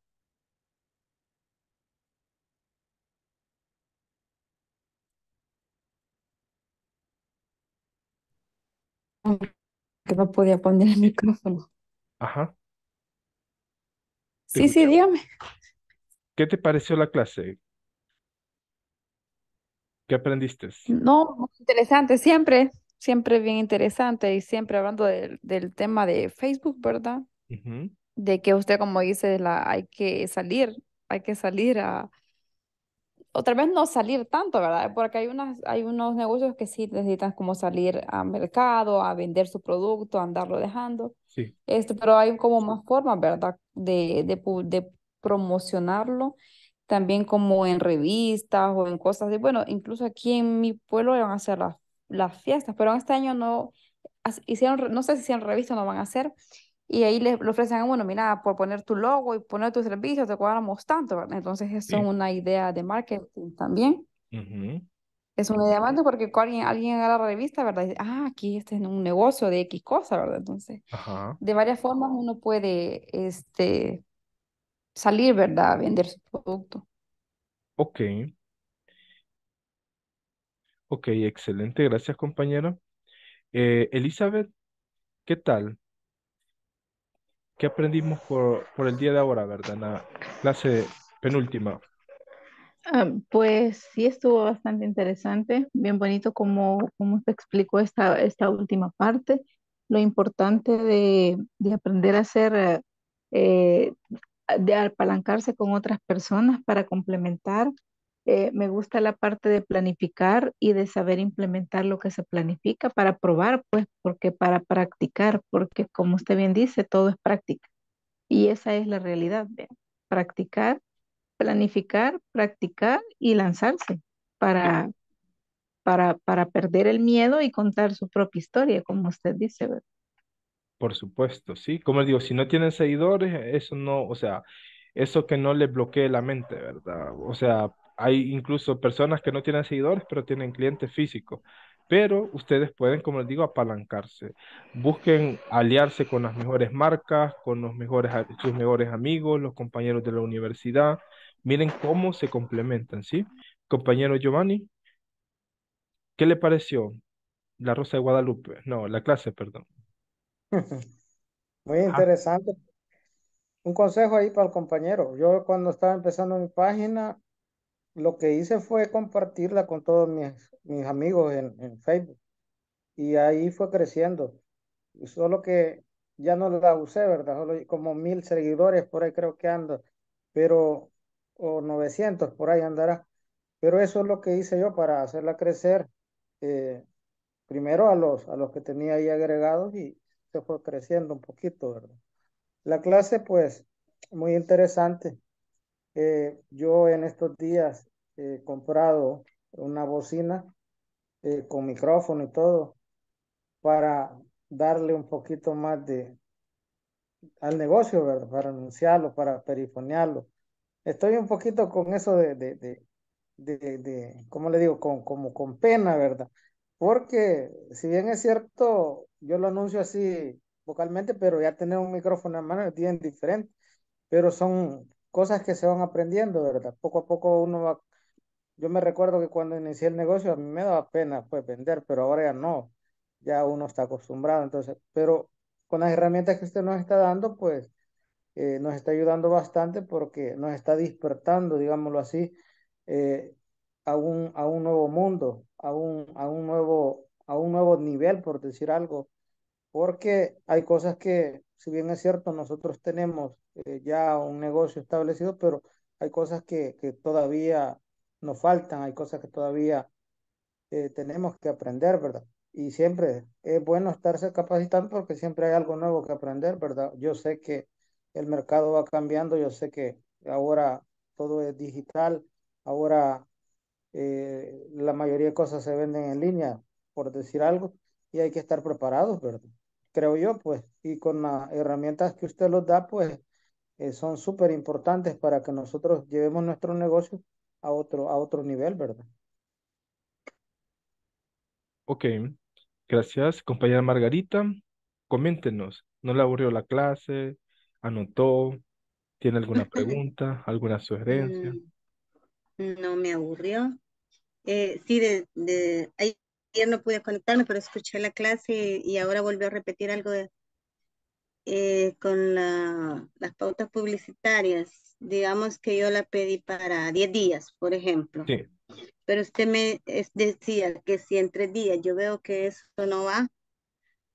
Que no podía poner el micrófono. Ajá. Sí, sí, dígame. ¿Qué te pareció la clase? ¿Qué aprendiste? No, interesante, siempre siempre bien interesante y siempre hablando del tema de Facebook, ¿verdad? De que usted, como dice, la, hay que salir, hay que salir a... Otra vez no salir tanto, ¿verdad? Porque hay, unas, hay unos negocios que sí necesitan como salir al mercado, a vender su producto, a andarlo dejando. Sí. Esto, pero hay como más formas, ¿verdad? De, de promocionarlo también como en revistas o en cosas de, bueno, incluso aquí en mi pueblo van a hacer las las fiestas, pero este año no hicieron, no sé si hicieron revista no van a hacer, y ahí le, ofrecen a ah, uno, mira, por poner tu logo y poner tu servicio te cobramos tanto, ¿verdad? Entonces eso es una idea de marketing también. Es una idea más porque alguien, alguien a la revista, ¿verdad? dice, ah, aquí este es un negocio de X cosa, ¿verdad? Entonces, de varias formas uno puede este, salir, ¿verdad? Vender su producto. Ok, Ok, excelente, gracias compañero. Eh, Elizabeth, ¿qué tal? ¿Qué aprendimos por, el día de ahora, verdad? La clase penúltima. Ah, pues sí, estuvo bastante interesante, bien bonito como, como te explicó esta, esta última parte, lo importante de, aprender a hacer, eh, de apalancarse con otras personas para complementar eh, me gusta la parte de planificar y de saber implementar lo que se planifica para probar, pues, porque para practicar, porque como usted bien dice, todo es práctica. Y esa es la realidad, ¿ve? practicar, planificar, practicar y lanzarse para, para, para perder el miedo y contar su propia historia, como usted dice, Por supuesto, sí. Como digo, si no tienen seguidores, eso no, o sea, eso que no les bloquee la mente, ¿verdad? O sea, hay incluso personas que no tienen seguidores, pero tienen clientes físicos. Pero ustedes pueden, como les digo, apalancarse. Busquen aliarse con las mejores marcas, con los mejores, sus mejores amigos, los compañeros de la universidad. Miren cómo se complementan, ¿sí? Compañero Giovanni, ¿qué le pareció la Rosa de Guadalupe? No, la clase, perdón. *laughs* Muy ah. interesante. Un consejo ahí para el compañero. Yo cuando estaba empezando mi página, lo que hice fue compartirla con todos mis, amigos en, Facebook. Y ahí fue creciendo. Solo que ya no la usé, ¿verdad? Solo como mil seguidores por ahí creo que ando. Pero, o 900 por ahí andará. Pero eso es lo que hice yo para hacerla crecer. Eh, primero a los, a los que tenía ahí agregados y se fue creciendo un poquito, ¿verdad? La clase, pues, muy interesante. Eh, yo en estos días he comprado una bocina eh, con micrófono y todo para darle un poquito más de al negocio, ¿verdad? Para anunciarlo, para perifonearlo. Estoy un poquito con eso de, de, de, de, ¿cómo le digo? Con, como con pena, ¿verdad? Porque si bien es cierto, yo lo anuncio así vocalmente, pero ya tener un micrófono en mano es bien diferente. Pero son cosas que se van aprendiendo, ¿verdad? Poco a poco uno va... Yo me recuerdo que cuando inicié el negocio a mí me daba pena pues vender, pero ahora ya no, ya uno está acostumbrado, entonces, pero con las herramientas que usted nos está dando, pues eh, nos está ayudando bastante porque nos está despertando, digámoslo así, eh, a, un, a un nuevo mundo, a un, a un nuevo a un nuevo nivel, por decir algo, porque hay cosas que, si bien es cierto, nosotros tenemos eh, ya un negocio establecido, pero hay cosas que, que todavía nos faltan, hay cosas que todavía eh, tenemos que aprender, ¿verdad? Y siempre es bueno estarse capacitando porque siempre hay algo nuevo que aprender, ¿verdad? Yo sé que el mercado va cambiando, yo sé que ahora todo es digital, ahora eh, la mayoría de cosas se venden en línea, por decir algo, y hay que estar preparados, ¿verdad? Creo yo, pues, y con las herramientas que usted nos da, pues, eh, son súper importantes para que nosotros llevemos nuestro negocio a otro, a otro nivel, ¿verdad? Ok, gracias, compañera Margarita. Coméntenos, ¿no le aburrió la clase? ¿Anotó? ¿Tiene alguna pregunta? *laughs* ¿Alguna sugerencia? Mm, no me aburrió. Eh, sí, de, ayer no pude conectarme, pero escuché la clase y ahora volvió a repetir algo de, eh, con las pautas publicitarias, digamos que yo la pedí para 10 días, por ejemplo. Pero usted me decía que si en tres días yo veo que eso no va,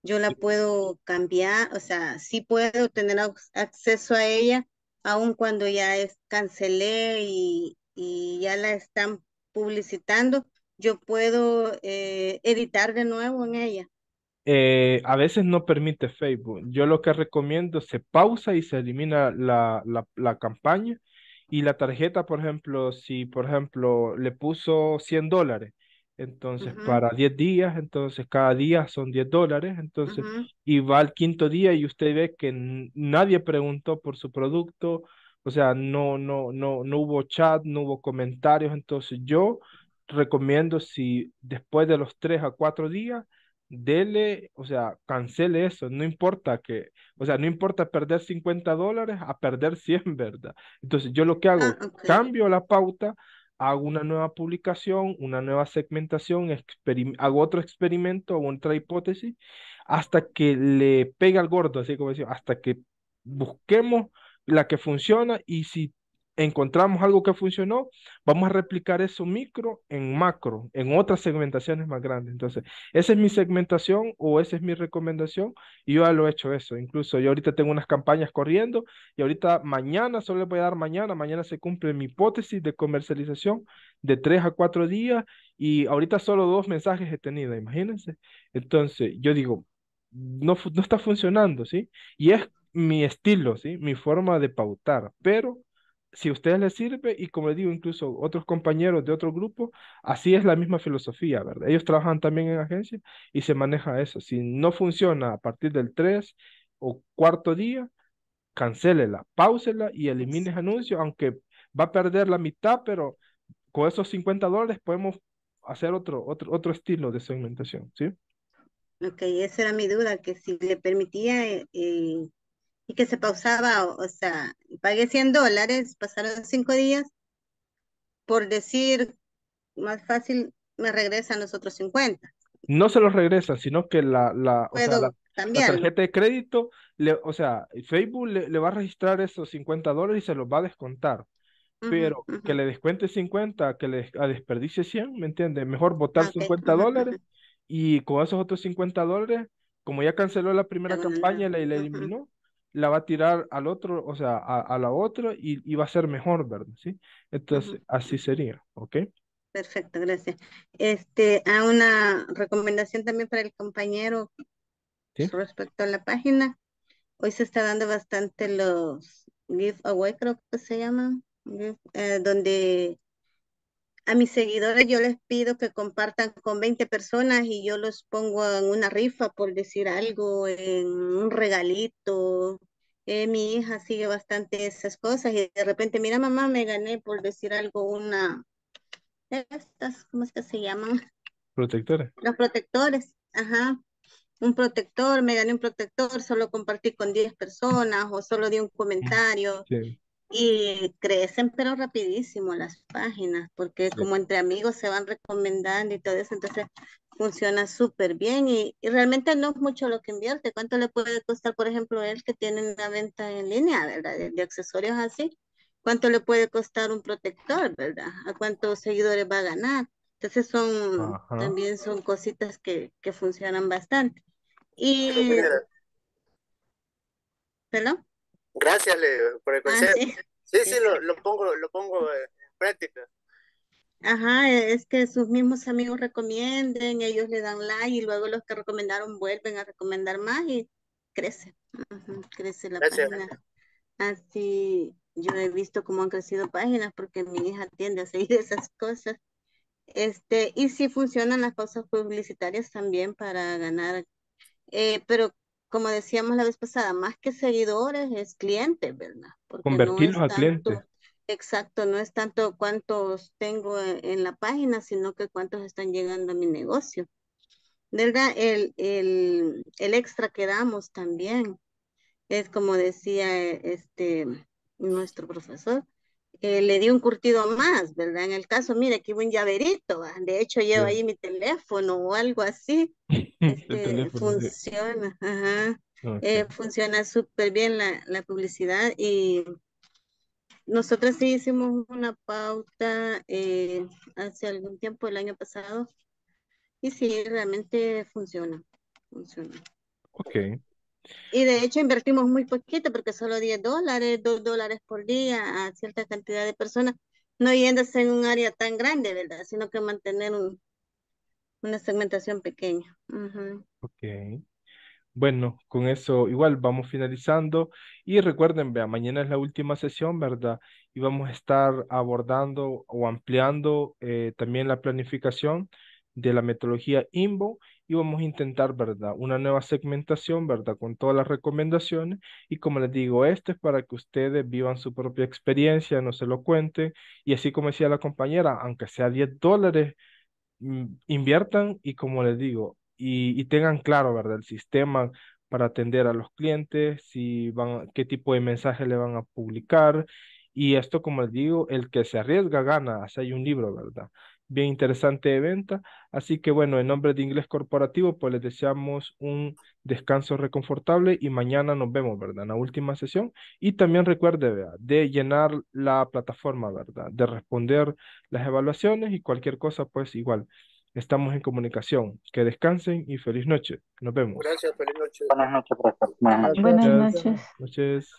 yo la puedo cambiar, o sea, sí puedo tener acceso a ella, aun cuando ya es, cancelé y, y ya la están publicitando, yo puedo eh, editar de nuevo en ella. Eh, a veces no permite Facebook. Yo lo que recomiendo, se pausa y se elimina la, la, la campaña y la tarjeta, por ejemplo, si por ejemplo le puso 100 dólares, entonces para 10 días, entonces cada día son 10 dólares, entonces y va al quinto día y usted ve que nadie preguntó por su producto, o sea, no, no, no, no hubo chat, no hubo comentarios, entonces yo recomiendo si después de los 3 a 4 días dele, o sea, cancele eso, no importa que, o sea, no importa perder 50 dólares a perder 100, *laughs* ¿verdad? Entonces yo lo que hago, ah, cambio la pauta, hago una nueva publicación, una nueva segmentación, hago otro experimento, otra hipótesis, hasta que le pega al gordo, así como decía, hasta que busquemos la que funciona y si encontramos algo que funcionó, vamos a replicar eso micro en macro, en otras segmentaciones más grandes. Entonces, esa es mi segmentación o esa es mi recomendación y yo ya lo he hecho eso. Incluso yo ahorita tengo unas campañas corriendo y ahorita mañana, solo le voy a dar mañana, mañana se cumple mi hipótesis de comercialización de tres a cuatro días y ahorita solo dos mensajes he tenido, imagínense. Entonces, yo digo, no, no está funcionando, ¿sí? Y es mi estilo, ¿sí? Mi forma de pautar, pero si a ustedes les sirve, y como le digo, incluso otros compañeros de otro grupo, así es la misma filosofía, ¿verdad? Ellos trabajan también en agencia y se maneja eso. Si no funciona a partir del tres o cuarto día, cancélela, páusela y elimine el anuncio, aunque va a perder la mitad, pero con esos 50 dólares podemos hacer otro, otro, otro estilo de segmentación, ¿sí? Ok, esa era mi duda, que si le permitía eh, eh, y que se pausaba, o, sea, pagué 100 dólares, pasaron cinco días, por decir, más fácil, me regresan los otros 50. No se los regresan, sino que la, la, tarjeta de crédito, o sea, Facebook le, va a registrar esos 50 dólares y se los va a descontar. Pero que le descuente 50, que le desperdicie 100, ¿me entiende Mejor votar 50 ah, dólares y con esos otros 50 dólares, como ya canceló la primera campaña y la eliminó, la va a tirar al otro, o sea, a, la otra y, va a ser mejor, ¿verdad? ¿Sí? Entonces, así sería, ¿ok? Perfecto, gracias. Este, a ah, una recomendación también para el compañero respecto a la página. Hoy se está dando bastante los giveaway, creo que se llama, eh, donde a mis seguidores yo les pido que compartan con 20 personas y yo los pongo en una rifa, por decir algo, en un regalito, eh, mi hija sigue bastante esas cosas y de repente, mira mamá, me gané por decir algo una estas, ¿cómo es que se llaman? Protectores. Los protectores, ajá. Un protector, me gané un protector, solo compartí con 10 personas o solo di un comentario. Y crecen, pero rapidísimo las páginas, porque como entre amigos se van recomendando y todo eso, entonces funciona súper bien y, realmente no es mucho lo que invierte. ¿Cuánto le puede costar, por ejemplo, él que tiene una venta en línea, ¿verdad? De, accesorios así. ¿Cuánto le puede costar un protector, verdad? ¿A cuántos seguidores va a ganar? Entonces son, también son cositas que, que funcionan bastante. Y... ¿Perdón? Gracias, por el ah, consejo. sí, sí, Lo, lo, pongo, lo pongo eh, en práctica. Ajá, e, es que sus mismos amigos recomienden, ellos le dan like y luego los que recomendaron vuelven a recomendar más y crece, crece la página. Así yo he visto cómo han crecido páginas porque mi hija tiende a seguir *laughs* esas cosas. Este, y si funcionan las cosas publicitarias también para ganar, eh, pero como decíamos la vez pasada, más que seguidores es clientes, ¿verdad? Convertirlos a clientes Exacto, no es tanto cuántos tengo e-, en la página, sino que cuántos están llegando a mi negocio. ¿Verdad? El, el, el extra que damos también es como decía eh, este nuestro profesor, eh, le di un curtido más, ¿verdad? En el caso, mire, aquí un llaverito, ah, de hecho llevo ahí mi teléfono o algo así. *laughs* Este, funciona, ah, eh, funciona súper bien la, la publicidad y nosotros sí hicimos una pauta eh, hace algún tiempo, el año pasado, y sí, realmente funciona, funciona. Ok. Y de hecho invertimos muy poquito, porque solo 10 dólares, 2 dólares por día a cierta cantidad de personas, no yéndose en un área tan grande, ¿verdad? Sino que mantener un, una segmentación pequeña. Ok. Bueno, con eso igual vamos finalizando y recuerden, vea, mañana es la última sesión, ¿verdad? Y vamos a estar abordando o ampliando eh, también la planificación de la metodología INBO y vamos a intentar, ¿verdad? Una nueva segmentación, ¿verdad? Con todas las recomendaciones y como les digo, esto es para que ustedes vivan su propia experiencia, no se lo cuente y así como decía la compañera, aunque sea 10 dólares, mm, inviertan y como les digo, y, tengan claro, ¿verdad? El sistema para atender a los clientes, si van, qué tipo de mensaje le van a publicar. Y esto, como les digo, el que se arriesga gana. si hay un libro, ¿verdad? Bien interesante de venta. Así que bueno, en nombre de Inglés Corporativo, pues les deseamos un descanso reconfortable y mañana nos vemos, ¿verdad? En la última sesión. Y también recuerde, ¿verdad? De llenar la plataforma, ¿verdad? De responder las evaluaciones y cualquier cosa, pues igual. Estamos en comunicación. Que descansen y feliz noche. Nos vemos. Gracias, feliz noche. Buenas noches, Buenas noches. Buenas noches. Buenas noches.